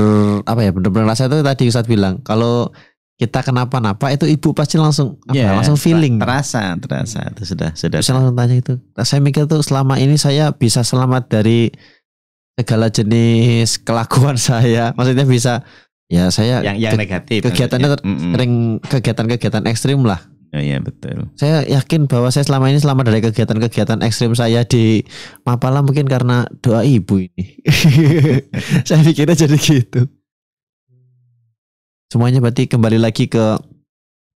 apa ya bener-bener rasa itu tadi Ustadz bilang kalau kita kenapa-napa itu ibu pasti langsung apa, yeah, iya, langsung feeling terasa terasa itu sudah sudah saya langsung tanya itu nah, saya mikir tuh selama ini saya bisa selamat dari segala jenis kelakuan saya maksudnya bisa ya saya yang yang ke, negatif kegiatannya ter, mm -mm. sering kegiatan-kegiatan ekstrim lah Ya, ya betul. Saya yakin bahwa saya selama ini selama dari kegiatan-kegiatan ekstrim saya di Mapala mungkin karena doa ibu ini. saya pikirnya jadi gitu. Semuanya berarti kembali lagi ke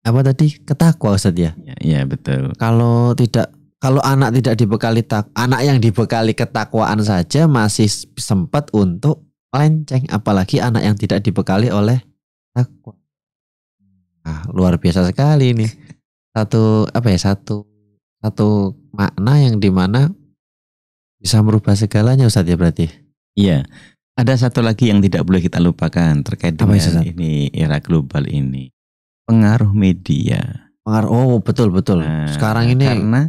apa tadi ketakwa Ustaz ya? ya? Ya betul. Kalau tidak kalau anak tidak dibekali tak anak yang dibekali ketakwaan saja masih sempat untuk lenceng apalagi anak yang tidak dibekali oleh takwa. Ah, luar biasa sekali nih satu apa ya satu satu makna yang dimana bisa merubah segalanya Ustadz ya berarti iya ada satu lagi yang tidak boleh kita lupakan terkait dengan ini era global ini pengaruh media pengaruh oh betul betul nah, sekarang ini karena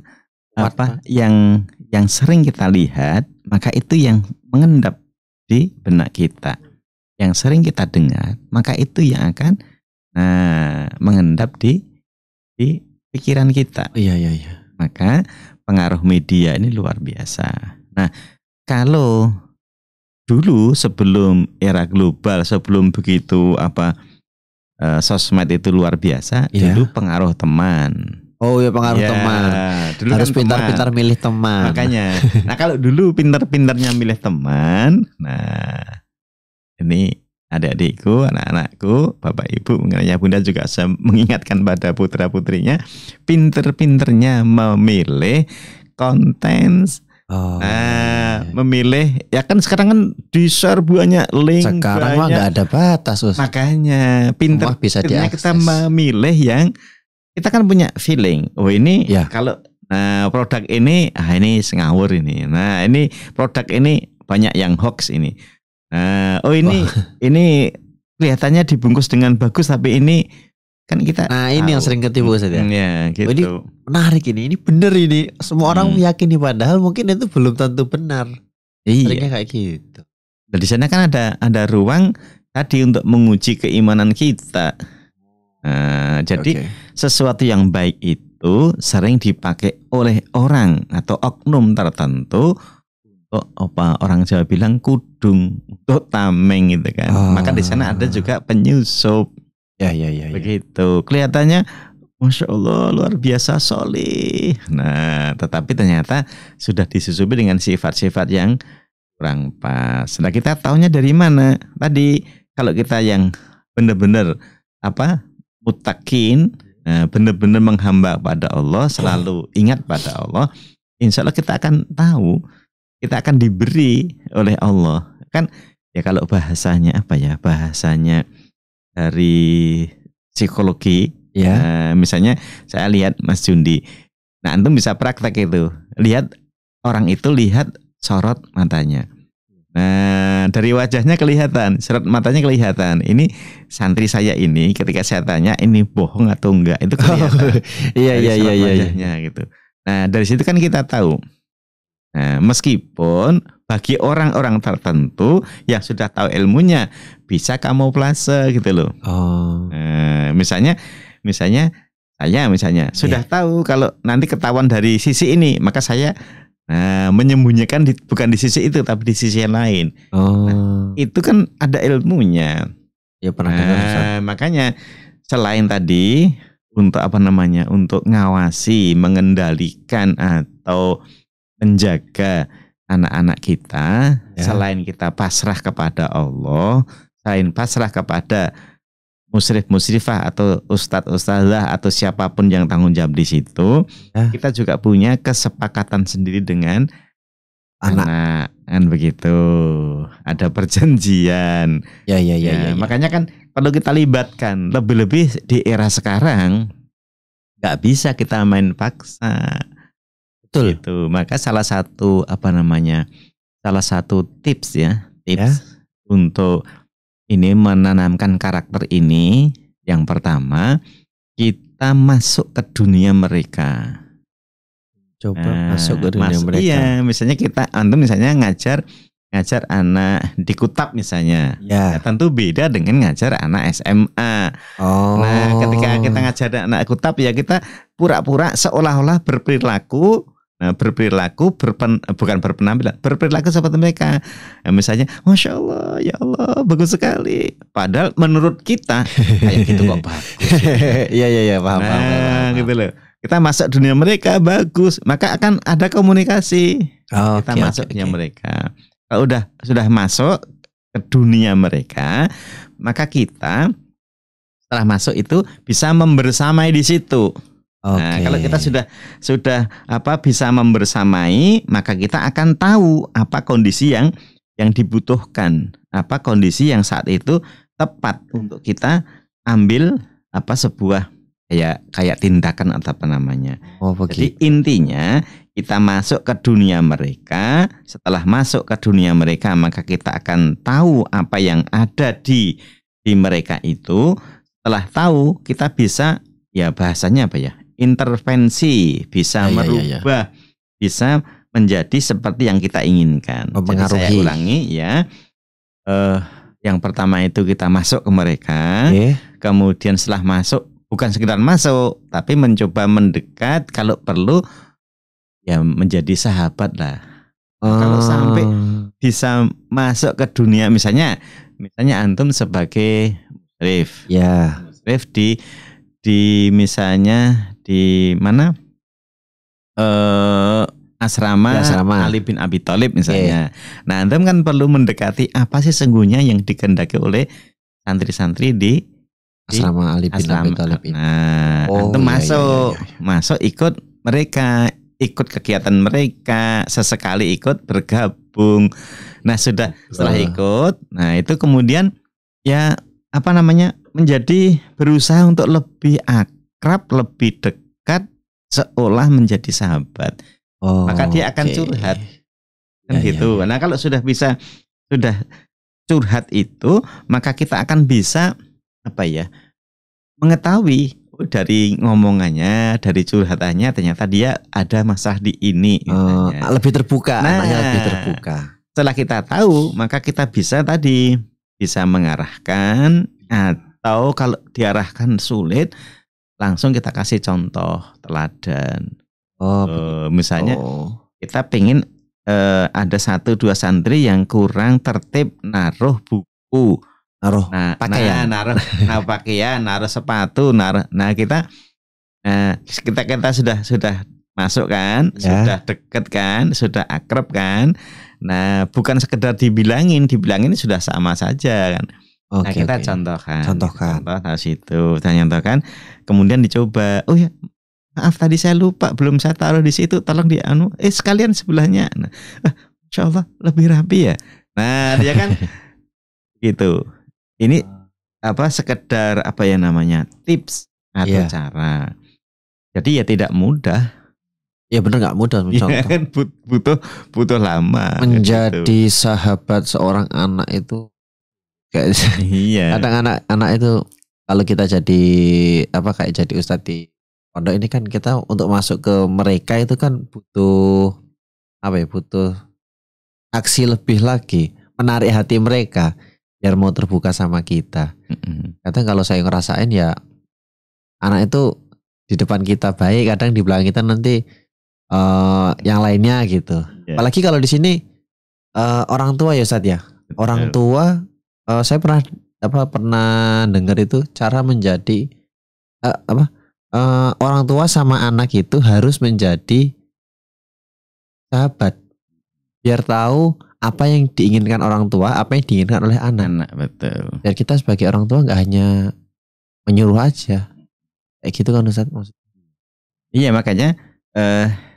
apa, apa yang yang sering kita lihat maka itu yang mengendap di benak kita yang sering kita dengar maka itu yang akan nah mengendap di di pikiran kita. iya iya iya. Maka pengaruh media ini luar biasa. Nah, kalau dulu sebelum era global, sebelum begitu apa e, sosmed itu luar biasa, yeah. dulu pengaruh teman. Oh ya pengaruh ya, teman. Dulu Harus pintar kan pintar-pintar milih teman. Makanya. nah kalau dulu pintar-pintarnya milih teman, nah ini adik-adikku, anak-anakku, bapak ibu, mengenai bunda juga mengingatkan pada putra putrinya, pinter-pinternya memilih konten. Oh, nah, iya. memilih ya kan sekarang kan di share banyak link sekarang banyak. mah ada batas Us. makanya pinter Semua bisa kita memilih yang kita kan punya feeling oh ini ya. kalau nah, produk ini ah ini sengawur ini nah ini produk ini banyak yang hoax ini Nah, oh ini Wah. ini kelihatannya dibungkus dengan bagus tapi ini kan kita Nah, ini tahu. yang sering ketipu saja. Ya? Hmm, ya, gitu. Ini menarik ini. Ini benar ini. Semua orang hmm. meyakini padahal mungkin itu belum tentu benar. Iya. Seringnya kayak gitu. Nah, di sana kan ada ada ruang tadi untuk menguji keimanan kita. Nah, jadi okay. sesuatu yang baik itu sering dipakai oleh orang atau oknum tertentu kok oh, apa orang Jawa bilang kudung untuk tameng gitu kan. Oh. Maka di sana ada juga penyusup. Ya ya ya. ya. Begitu. Ya. Kelihatannya Masya Allah luar biasa solih. Nah, tetapi ternyata sudah disusupi dengan sifat-sifat yang kurang pas. Nah, kita tahunya dari mana? Tadi kalau kita yang benar-benar apa mutakin, nah, benar-benar menghamba pada Allah, selalu ingat pada Allah, insya Allah kita akan tahu kita akan diberi oleh Allah kan ya kalau bahasanya apa ya bahasanya dari psikologi ya uh, misalnya saya lihat Mas Jundi nah antum bisa praktek itu lihat orang itu lihat sorot matanya nah dari wajahnya kelihatan sorot matanya kelihatan ini santri saya ini ketika saya tanya ini bohong atau enggak itu kelihatan oh, iya, iya, iya iya iya iya iya. gitu nah dari situ kan kita tahu Nah, meskipun bagi orang-orang tertentu yang sudah tahu ilmunya bisa kamu plase gitu loh. Oh. Nah, misalnya, misalnya saya misalnya sudah iya. tahu kalau nanti ketahuan dari sisi ini, maka saya nah, menyembunyikan di, bukan di sisi itu tapi di sisi yang lain. Oh. Nah, itu kan ada ilmunya. Ya pernah nah, Makanya selain tadi untuk apa namanya untuk ngawasi, mengendalikan atau menjaga anak-anak kita ya. selain kita pasrah kepada Allah, selain pasrah kepada musrif musrifah atau ustadz ustazah atau siapapun yang tanggung jawab di situ, ya. kita juga punya kesepakatan sendiri dengan anak. anak kan begitu. Ada perjanjian. Ya ya ya. ya, ya, ya. Makanya kan perlu kita libatkan lebih-lebih di era sekarang nggak bisa kita main paksa Betul. Gitu. Maka salah satu apa namanya? Salah satu tips ya, tips ya. untuk ini menanamkan karakter ini yang pertama kita masuk ke dunia mereka. Coba nah, masuk ke dunia masuk, mereka. Iya, misalnya kita antum misalnya ngajar ngajar anak di kutab misalnya, ya. ya, tentu beda dengan ngajar anak SMA. Oh. Nah, ketika kita ngajar anak kutab ya kita pura-pura seolah-olah berperilaku Eh, berperilaku berpen, bukan berpenampilan berperilaku seperti mereka eh, misalnya masya allah ya allah bagus sekali padahal menurut kita kayak gitu kok bagus Ya ya ya, paham, nah, paham, paham, gitu loh kita masuk dunia mereka bagus maka akan ada komunikasi oh, kita okay, masuknya okay. mereka kalau udah sudah masuk ke dunia mereka maka kita setelah masuk itu bisa membersamai di situ Okay. Nah, kalau kita sudah sudah apa bisa membersamai, maka kita akan tahu apa kondisi yang yang dibutuhkan, apa kondisi yang saat itu tepat untuk kita ambil apa sebuah kayak kayak tindakan atau apa namanya. Oh, begitu. Jadi intinya kita masuk ke dunia mereka, setelah masuk ke dunia mereka maka kita akan tahu apa yang ada di di mereka itu. Setelah tahu kita bisa ya bahasanya apa ya intervensi, bisa ya, merubah, ya, ya, bisa menjadi seperti yang kita inginkan. Oh, Jadi saya ulangi ya. Uh, yang pertama itu kita masuk ke mereka, yeah. kemudian setelah masuk bukan sekedar masuk, tapi mencoba mendekat kalau perlu ya menjadi sahabat lah. Oh. Kalau ah. sampai bisa masuk ke dunia misalnya misalnya antum sebagai Rif. Ya. Yeah. Rif di di misalnya di mana eh asrama, asrama Ali bin Abi Thalib misalnya. Yeah. Nah, antum kan perlu mendekati apa sih sesungguhnya yang dikendaki oleh santri-santri di asrama Ali bin asrama. Abi Thalib Nah, oh, antum iya, iya, masuk iya, iya, iya. masuk ikut mereka, ikut kegiatan mereka, sesekali ikut bergabung. Nah, sudah setelah ikut, nah itu kemudian ya apa namanya? menjadi berusaha untuk lebih aktif akrab, lebih dekat, seolah menjadi sahabat. Oh, Maka dia akan okay. curhat. Ya, kan ya, gitu. Ya. Nah, kalau sudah bisa sudah curhat itu, maka kita akan bisa apa ya? mengetahui dari ngomongannya, dari curhatannya ternyata dia ada masalah di ini. Gitu oh, kan ya. lebih terbuka, nah, lebih terbuka. Setelah kita tahu, maka kita bisa tadi bisa mengarahkan atau kalau diarahkan sulit, langsung kita kasih contoh teladan. Oh, uh, misalnya oh. kita pengen uh, eh, ada satu dua santri yang kurang tertib naruh buku, naruh nah, nah pakaian, nah, naruh nah pakaian, naruh sepatu, naruh. Nah kita uh, kita kita sudah sudah masuk kan, ya. sudah deket kan, sudah akrab kan. Nah bukan sekedar dibilangin, dibilangin sudah sama saja kan. Okay, nah kita okay. contohkan, contohkan, contoh harus nah, situ, kita contohkan, kemudian dicoba. Oh ya, maaf tadi saya lupa, belum saya taruh di situ, tolong di anu, eh sekalian sebelahnya. Nah, eh, insya Allah lebih rapi ya. Nah dia kan gitu. Ini ah. apa sekedar apa ya namanya tips atau yeah. cara. Jadi ya tidak mudah Ya benar nggak mudah ya, kan butuh butuh lama. Gitu. Menjadi gitu. sahabat seorang anak itu iya. Kadang anak-anak itu kalau kita jadi apa kayak jadi ustadz di pondok ini kan kita untuk masuk ke mereka itu kan butuh apa ya butuh aksi lebih lagi menarik hati mereka biar mau terbuka sama kita. Mm-hmm. Kadang kalau saya ngerasain ya anak itu di depan kita baik, kadang di belakang kita nanti uh, yang lainnya gitu. Yeah. Apalagi kalau di sini uh, orang tua ya Ustaz ya. Orang tua uh, saya pernah apa pernah dengar itu cara menjadi uh, apa uh, orang tua sama anak itu harus menjadi sahabat biar tahu apa yang diinginkan orang tua apa yang diinginkan oleh anak, anak betul dan kita sebagai orang tua nggak hanya menyuruh aja kayak gitu kan Ustaz maksudnya iya makanya eh uh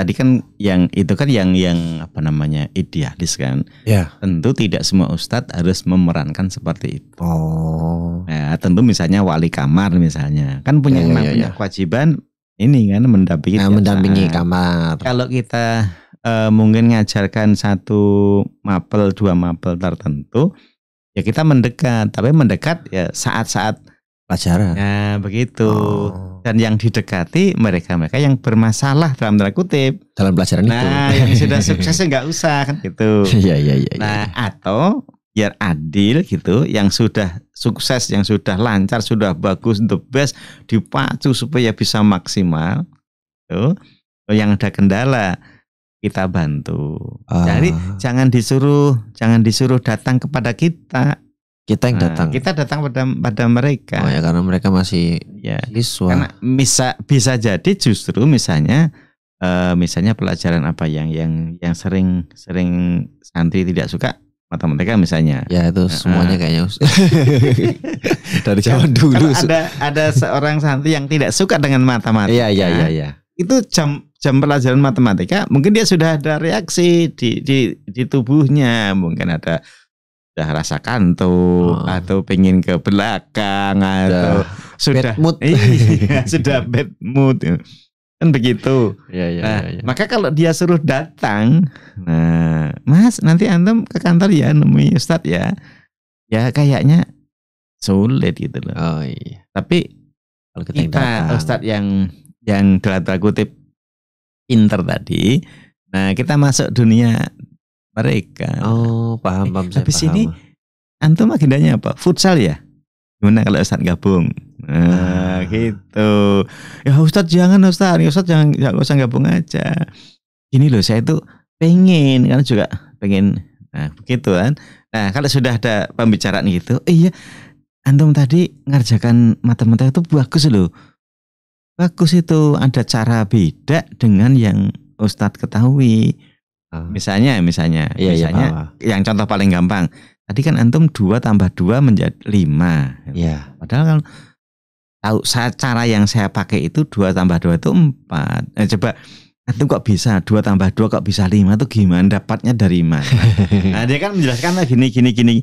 tadi kan yang itu kan yang yang apa namanya idealis kan. Ya. Tentu tidak semua ustadz harus memerankan seperti itu. Oh. Ya, tentu misalnya wali kamar misalnya kan punya ya, ya namanya ya, ya. kewajiban ini kan mendampingi. Nah, mendampingi kamar. Kalau kita uh, mungkin ngajarkan satu mapel dua mapel tertentu ya kita mendekat tapi mendekat ya saat-saat pacaran. Nah, ya, begitu. Oh. Dan yang didekati mereka-mereka yang bermasalah dalam tanda kutip dalam pelajaran nah, itu. Nah, yang sudah sukses nggak usah kan gitu. Iya, iya, iya, iya. Nah, atau biar adil gitu, yang sudah sukses, yang sudah lancar, sudah bagus, the best dipacu supaya bisa maksimal. Tuh. Yang ada kendala kita bantu. Ah. Jadi jangan disuruh, jangan disuruh datang kepada kita kita yang nah, datang. Nah, kita datang pada pada mereka. Oh ya karena mereka masih ya. siswa. Karena bisa bisa jadi justru misalnya uh, misalnya pelajaran apa yang yang yang sering sering santri tidak suka mata matematika misalnya. Ya itu semuanya uh, kayaknya dari zaman dulu. ada ada seorang santri yang tidak suka dengan matematika. Iya iya iya ya. Itu jam jam pelajaran matematika mungkin dia sudah ada reaksi di di di tubuhnya mungkin ada udah rasa kantuk oh. atau pengen ke belakang atau sudah bad mood. Iya, sudah bad mood kan begitu ya, ya, nah, ya, ya. maka kalau dia suruh datang nah mas nanti antum ke kantor ya nemui Ustad ya ya kayaknya sulit gitu loh oh, iya. tapi kalau kita, kita ustad yang yang dalam kutip pinter tadi nah kita masuk dunia mereka. Oh, paham, eh, paham. Eh, saya habis paham. ini antum agendanya apa? Futsal ya? Gimana kalau Ustadz gabung? Nah, ah. gitu. Ya Ustadz jangan Ustadz, Ustadz jangan nggak usah gabung aja. Ini loh saya itu pengen karena juga pengen nah begitu kan. Nah kalau sudah ada pembicaraan gitu, eh, iya antum tadi ngerjakan matematika itu bagus loh. Bagus itu ada cara beda dengan yang Ustadz ketahui Ah. Misalnya, misalnya, iya, iya misalnya, iya, yang contoh paling gampang. Tadi kan antum dua tambah dua menjadi lima. Iya. Padahal kan tahu cara yang saya pakai itu dua tambah dua itu empat. Nah, coba antum kok bisa dua tambah dua kok bisa lima tuh gimana? Dapatnya dari mana? nah, dia kan menjelaskan ah, gini gini gini.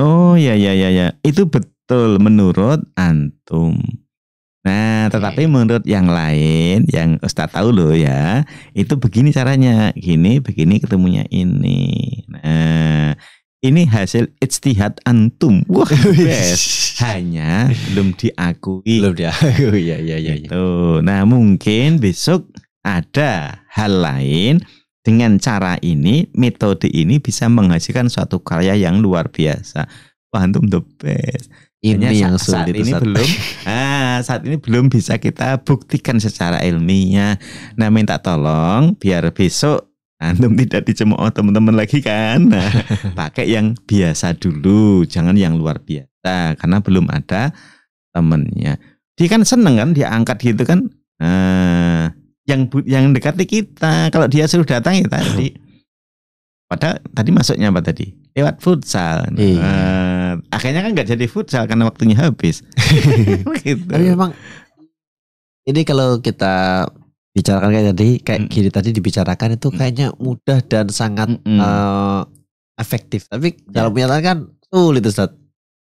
Oh ya ya ya ya. Itu betul menurut antum. Nah, tetapi okay. menurut yang lain, yang Ustadz tahu loh ya, itu begini caranya, gini, begini ketemunya ini. Nah, ini hasil ijtihad antum. Wah, best. Hanya belum diakui. Belum diakui, ya, ya, ya. Gitu. Nah, mungkin besok ada hal lain dengan cara ini, metode ini bisa menghasilkan suatu karya yang luar biasa. Wah, antum the best ini Hanya yang sulit saat ini saat belum ah, saat ini belum bisa kita buktikan secara ilmiah nah minta tolong biar besok antum tidak dicemooh teman-teman lagi kan nah, pakai yang biasa dulu jangan yang luar biasa karena belum ada temennya dia kan seneng kan dia angkat gitu kan nah, yang yang dekati kita kalau dia suruh datang ya tadi Pada tadi masuknya apa tadi lewat futsal. Iya. Uh, akhirnya kan nggak jadi futsal karena waktunya habis. gitu. Tapi memang ini kalau kita bicarakan kayak tadi, kayak mm. gini tadi dibicarakan itu mm. kayaknya mudah dan sangat mm -mm. Uh, efektif. Tapi kalau ya. dalam kenyataan kan sulit Ustaz.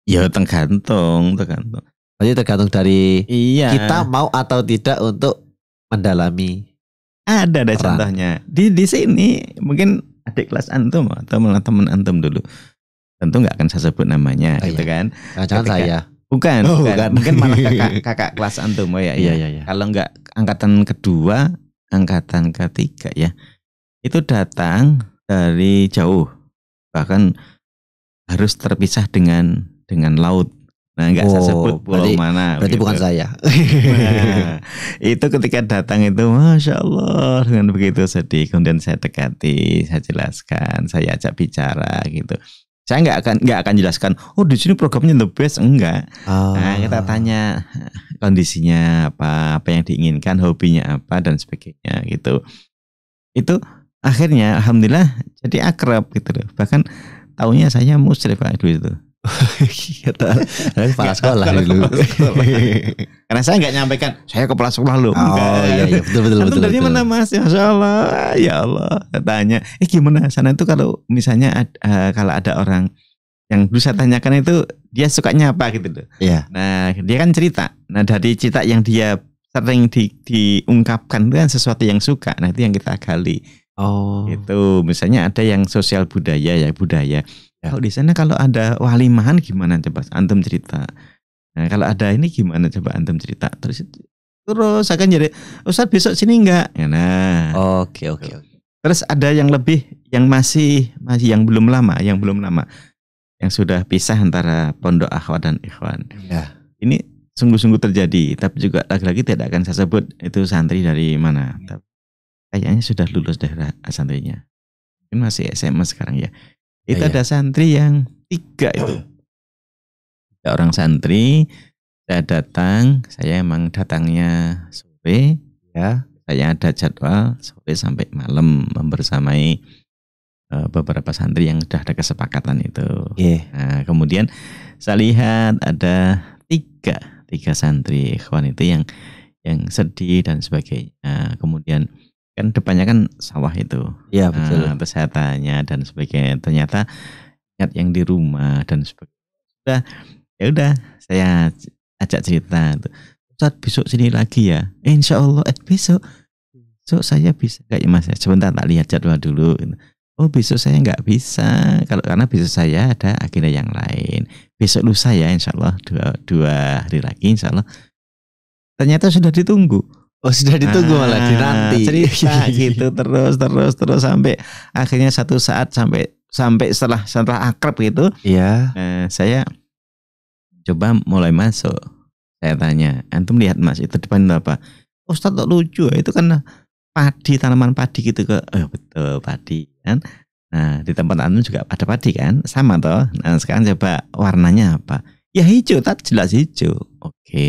Ya tergantung, tergantung. Jadi tergantung dari iya. kita mau atau tidak untuk mendalami. Ada ada orang. contohnya. Di di sini mungkin adik kelas antum atau malah teman antum dulu tentu nggak akan saya sebut namanya oh, iya. gitu iya. kan nah, jangan Ketika, saya bukan, oh, bukan bukan mungkin malah kakak kakak kelas antum oh ya, ya iya, iya, iya. kalau nggak angkatan kedua angkatan ketiga ya itu datang dari jauh bahkan harus terpisah dengan dengan laut Nah, nggak oh, saya sebut pulau berarti, mana. Berarti gitu. bukan saya. nah, itu ketika datang itu, masya Allah dengan begitu sedih. Kemudian saya dekati, saya jelaskan, saya ajak bicara gitu. Saya nggak akan nggak akan jelaskan. Oh, di sini programnya the best enggak. Oh. Nah, ah. kita tanya kondisinya apa, apa yang diinginkan, hobinya apa dan sebagainya gitu. Itu akhirnya alhamdulillah jadi akrab gitu Bahkan tahunya saya muslim dulu itu kata iya saya kepala sekolah dulu. Karena saya nggak nyampaikan, saya kepala sekolah loh. Oh iya, iya, iya betul betul betul. Dari mana mas? Ya Allah, ya Allah. Katanya, eh gimana sana itu kalau misalnya uh, kalau ada orang yang dulu saya tanyakan itu dia sukanya apa gitu loh. Iya. Nah dia kan cerita. Nah dari cerita yang dia sering di, diungkapkan itu kan sesuatu yang suka. Nah itu yang kita gali. Oh. Itu misalnya ada yang sosial budaya ya budaya Ya, kalau di sana kalau ada walimahan gimana coba antum cerita. Nah, kalau ada ini gimana coba antum cerita. Terus terus akan jadi Ustaz besok sini enggak? Ya, nah. Oke, okay, oke, okay, okay. Terus ada yang lebih yang masih masih yang belum lama, yang belum lama. Yang sudah pisah antara pondok akhwat dan ikhwan. Ya. Ini sungguh-sungguh terjadi, tapi juga lagi-lagi tidak akan saya sebut itu santri dari mana. Ya. Kayaknya sudah lulus daerah santrinya. Ini masih SMA sekarang ya itu iya. ada santri yang tiga itu ada orang santri saya datang saya emang datangnya sore ya saya ada jadwal sore sampai malam membersamai eh, beberapa santri yang sudah ada kesepakatan itu yeah. nah, kemudian saya lihat ada tiga tiga santri ikhwan itu yang yang sedih dan sebagainya kemudian kan depannya kan sawah itu. Iya betul. Nah, pesertanya dan sebagainya. Ternyata ingat yang di rumah dan sebagainya. Udah, ya udah saya ajak cerita. Ustaz besok sini lagi ya. Eh, insya Allah eh besok. Besok saya bisa nggak ya, ya Sebentar tak lihat jadwal dulu. Oh besok saya nggak bisa kalau karena besok saya ada agenda yang lain. Besok lusa ya insya Allah dua, dua hari lagi insya Allah. Ternyata sudah ditunggu Oh sudah ditunggu ah, malah nanti cerita gitu terus terus terus sampai akhirnya satu saat sampai sampai setelah setelah akrab gitu iya eh, saya coba mulai masuk saya tanya antum lihat mas itu depan itu apa Ustaz kok lucu ya, itu kan padi tanaman padi gitu ke oh, betul padi kan nah di tempat antum juga ada padi kan sama toh nah sekarang coba warnanya apa ya hijau tak jelas hijau oke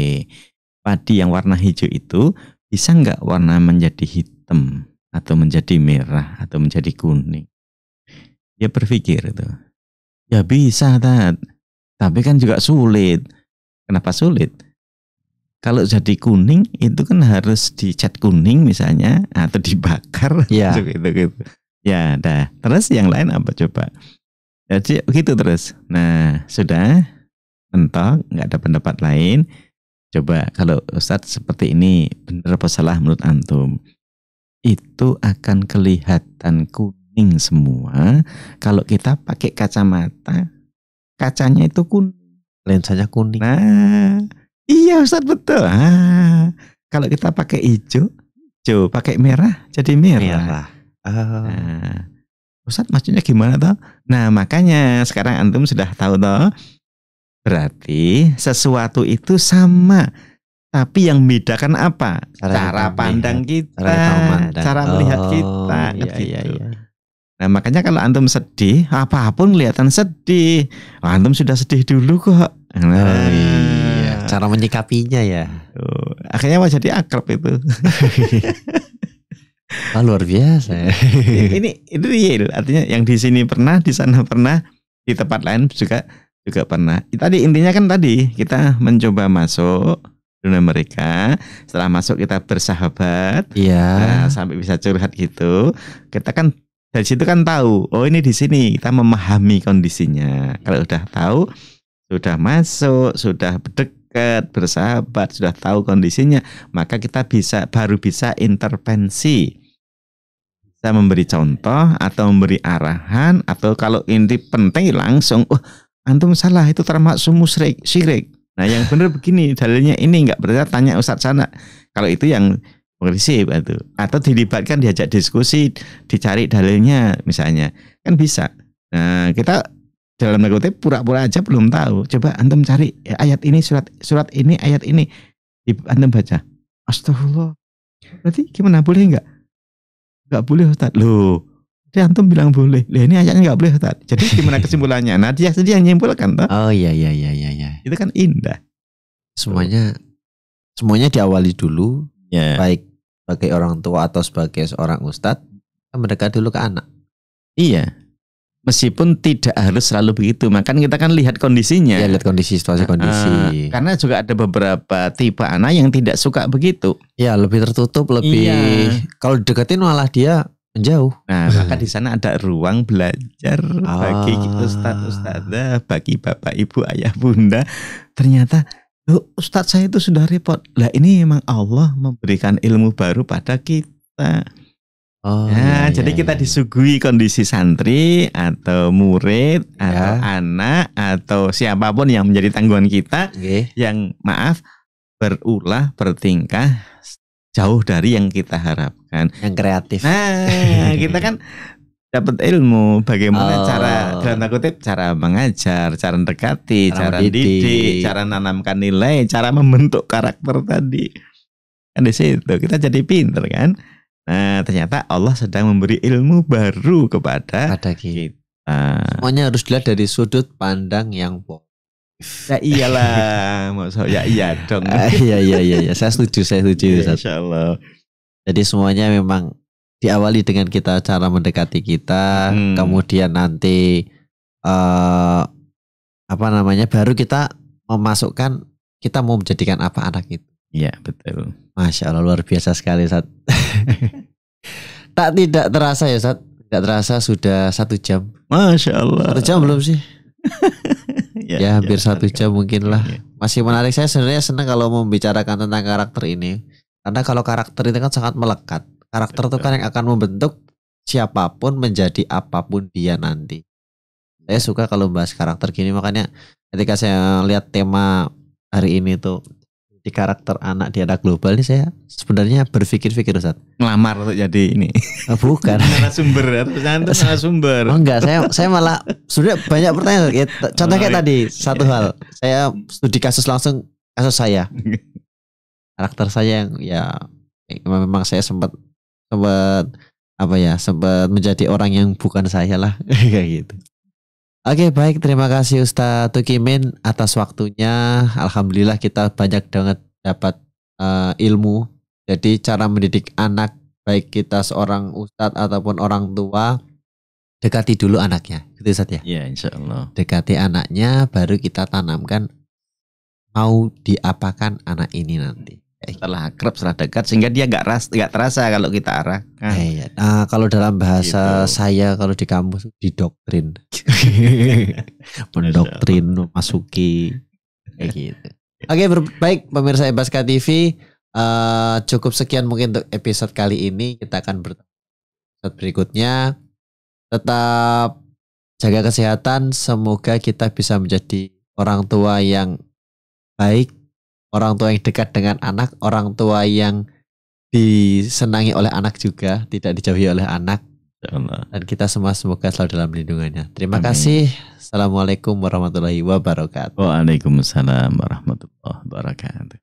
padi yang warna hijau itu bisa nggak warna menjadi hitam atau menjadi merah atau menjadi kuning? Dia berpikir itu. Ya bisa, Tat. Tapi kan juga sulit. Kenapa sulit? Kalau jadi kuning itu kan harus dicat kuning misalnya atau dibakar ya. Gitu, gitu gitu. Ya, dah. Terus yang lain apa coba? Jadi gitu terus. Nah, sudah mentok, nggak ada pendapat lain Coba kalau Ustadz seperti ini benar apa salah menurut antum? Itu akan kelihatan kuning semua kalau kita pakai kacamata. Kacanya itu kuning, lensanya kuning. Nah, iya Ustadz betul. Ah, kalau kita pakai hijau, hijau, pakai merah jadi merah. merah. Oh. Nah, Ustadz maksudnya gimana toh? Nah, makanya sekarang antum sudah tahu toh Berarti sesuatu itu sama, tapi yang bedakan apa? Cara, cara pandang kita, cara, pandang. cara melihat oh, kita. Iya, kan iya gitu. iya, iya. Nah makanya kalau antum sedih, apapun kelihatan sedih. Oh, antum sudah sedih dulu kok. Oh, nah, oh, iya. Cara menyikapinya ya. Tuh. Akhirnya mau jadi akrab itu. Wah, luar biasa. ini ini real, artinya yang di sini pernah, di sana pernah, di tempat lain juga juga pernah. Tadi intinya kan tadi kita mencoba masuk dunia mereka. Setelah masuk kita bersahabat, iya. nah, sampai bisa curhat gitu. Kita kan dari situ kan tahu, oh ini di sini kita memahami kondisinya. Kalau udah tahu, sudah masuk, sudah dekat, bersahabat, sudah tahu kondisinya, maka kita bisa baru bisa intervensi bisa memberi contoh atau memberi arahan atau kalau ini penting langsung, oh antum salah itu termasuk musyrik syirik nah yang benar begini dalilnya ini nggak berarti tanya ustadz sana kalau itu yang prinsip atau atau dilibatkan diajak diskusi dicari dalilnya misalnya kan bisa nah kita dalam negatif pura-pura aja belum tahu coba antum cari ya, ayat ini surat surat ini ayat ini antum baca astagfirullah berarti gimana boleh nggak nggak boleh ustadz loh dia antum bilang boleh. Lah ini ayatnya nggak boleh Ustaz. Jadi gimana kesimpulannya? Nah dia sendiri yang menyimpulkan, toh. Oh iya iya iya iya iya. Itu kan indah. Semuanya semuanya diawali dulu yeah. baik sebagai orang tua atau sebagai seorang ustadz mereka dulu ke anak. Iya. Meskipun tidak harus selalu begitu, maka kita kan lihat kondisinya. Ya, lihat kondisi, situasi kondisi. Uh, karena juga ada beberapa tipe anak yang tidak suka begitu. Ya, lebih tertutup, lebih iya. kalau deketin malah dia menjauh. Nah, maka hmm. di sana ada ruang belajar ah. bagi ustadz ustazah, bagi bapak ibu ayah bunda. Ternyata ustadz saya itu sudah repot. Lah ini memang Allah memberikan ilmu baru pada kita. Oh, nah, iya, jadi iya, kita iya. disuguhi kondisi santri atau murid iya. atau anak atau siapapun yang menjadi tanggungan kita okay. yang maaf berulah bertingkah jauh dari yang kita harapkan. Yang kreatif. Nah, kita kan dapat ilmu bagaimana oh. cara dalam kutip cara mengajar, cara mendekati, cara, cara mendidik. didik, cara menanamkan nilai, cara membentuk karakter tadi. Kan di situ kita jadi pinter kan. Nah, ternyata Allah sedang memberi ilmu baru kepada kita. kita. Semuanya harus dilihat dari sudut pandang yang pokok. Ya iyalah, maksud ya iya dong. Ah, iya iya iya iya, saya setuju, saya setuju. Ya, Allah. Jadi semuanya memang diawali dengan kita cara mendekati kita, hmm. kemudian nanti uh, apa namanya baru kita memasukkan kita mau menjadikan apa anak itu. Iya betul. Masya Allah luar biasa sekali saat tak tidak terasa ya saat tidak terasa sudah satu jam. Masya Allah. Satu jam belum sih? Ya, ya, ya hampir satu jam mungkin lah. Ya. Masih menarik saya sebenarnya senang kalau membicarakan tentang karakter ini karena kalau karakter itu kan sangat melekat. Karakter itu kan yang akan membentuk siapapun menjadi apapun dia nanti. Saya suka kalau membahas karakter gini makanya ketika saya lihat tema hari ini tuh di karakter anak di anak global ini saya sebenarnya berpikir-pikir Ustaz. Ngelamar untuk jadi ini. Oh, bukan. ya, sumber. Oh enggak, saya saya malah sudah banyak pertanyaan. Ya, contohnya kayak tadi satu hal, saya studi kasus langsung kasus saya. Karakter saya yang ya memang saya sempat sempat apa ya sempat menjadi orang yang bukan saya lah kayak gitu. Oke okay, baik terima kasih Ustaz Tukimin atas waktunya. Alhamdulillah kita banyak banget dapat uh, ilmu. Jadi cara mendidik anak baik kita seorang ustadz ataupun orang tua dekati dulu anaknya gitu Ustaz ya. Iya insya Allah. Dekati anaknya baru kita tanamkan mau diapakan anak ini nanti setelah akrab setelah dekat sehingga dia nggak ras nggak terasa kalau kita arah eh, iya. nah, kalau dalam bahasa gitu. saya kalau di kampus didoktrin mendoktrin masuki kayak gitu oke okay, baik pemirsa Ebaska TV uh, eh, cukup sekian mungkin untuk episode kali ini kita akan bertemu berikutnya tetap jaga kesehatan semoga kita bisa menjadi orang tua yang baik orang tua yang dekat dengan anak, orang tua yang disenangi oleh anak juga, tidak dijauhi oleh anak. Dan kita semua semoga selalu dalam lindungannya. Terima Amin. kasih. Assalamualaikum warahmatullahi wabarakatuh. Waalaikumsalam warahmatullahi wabarakatuh.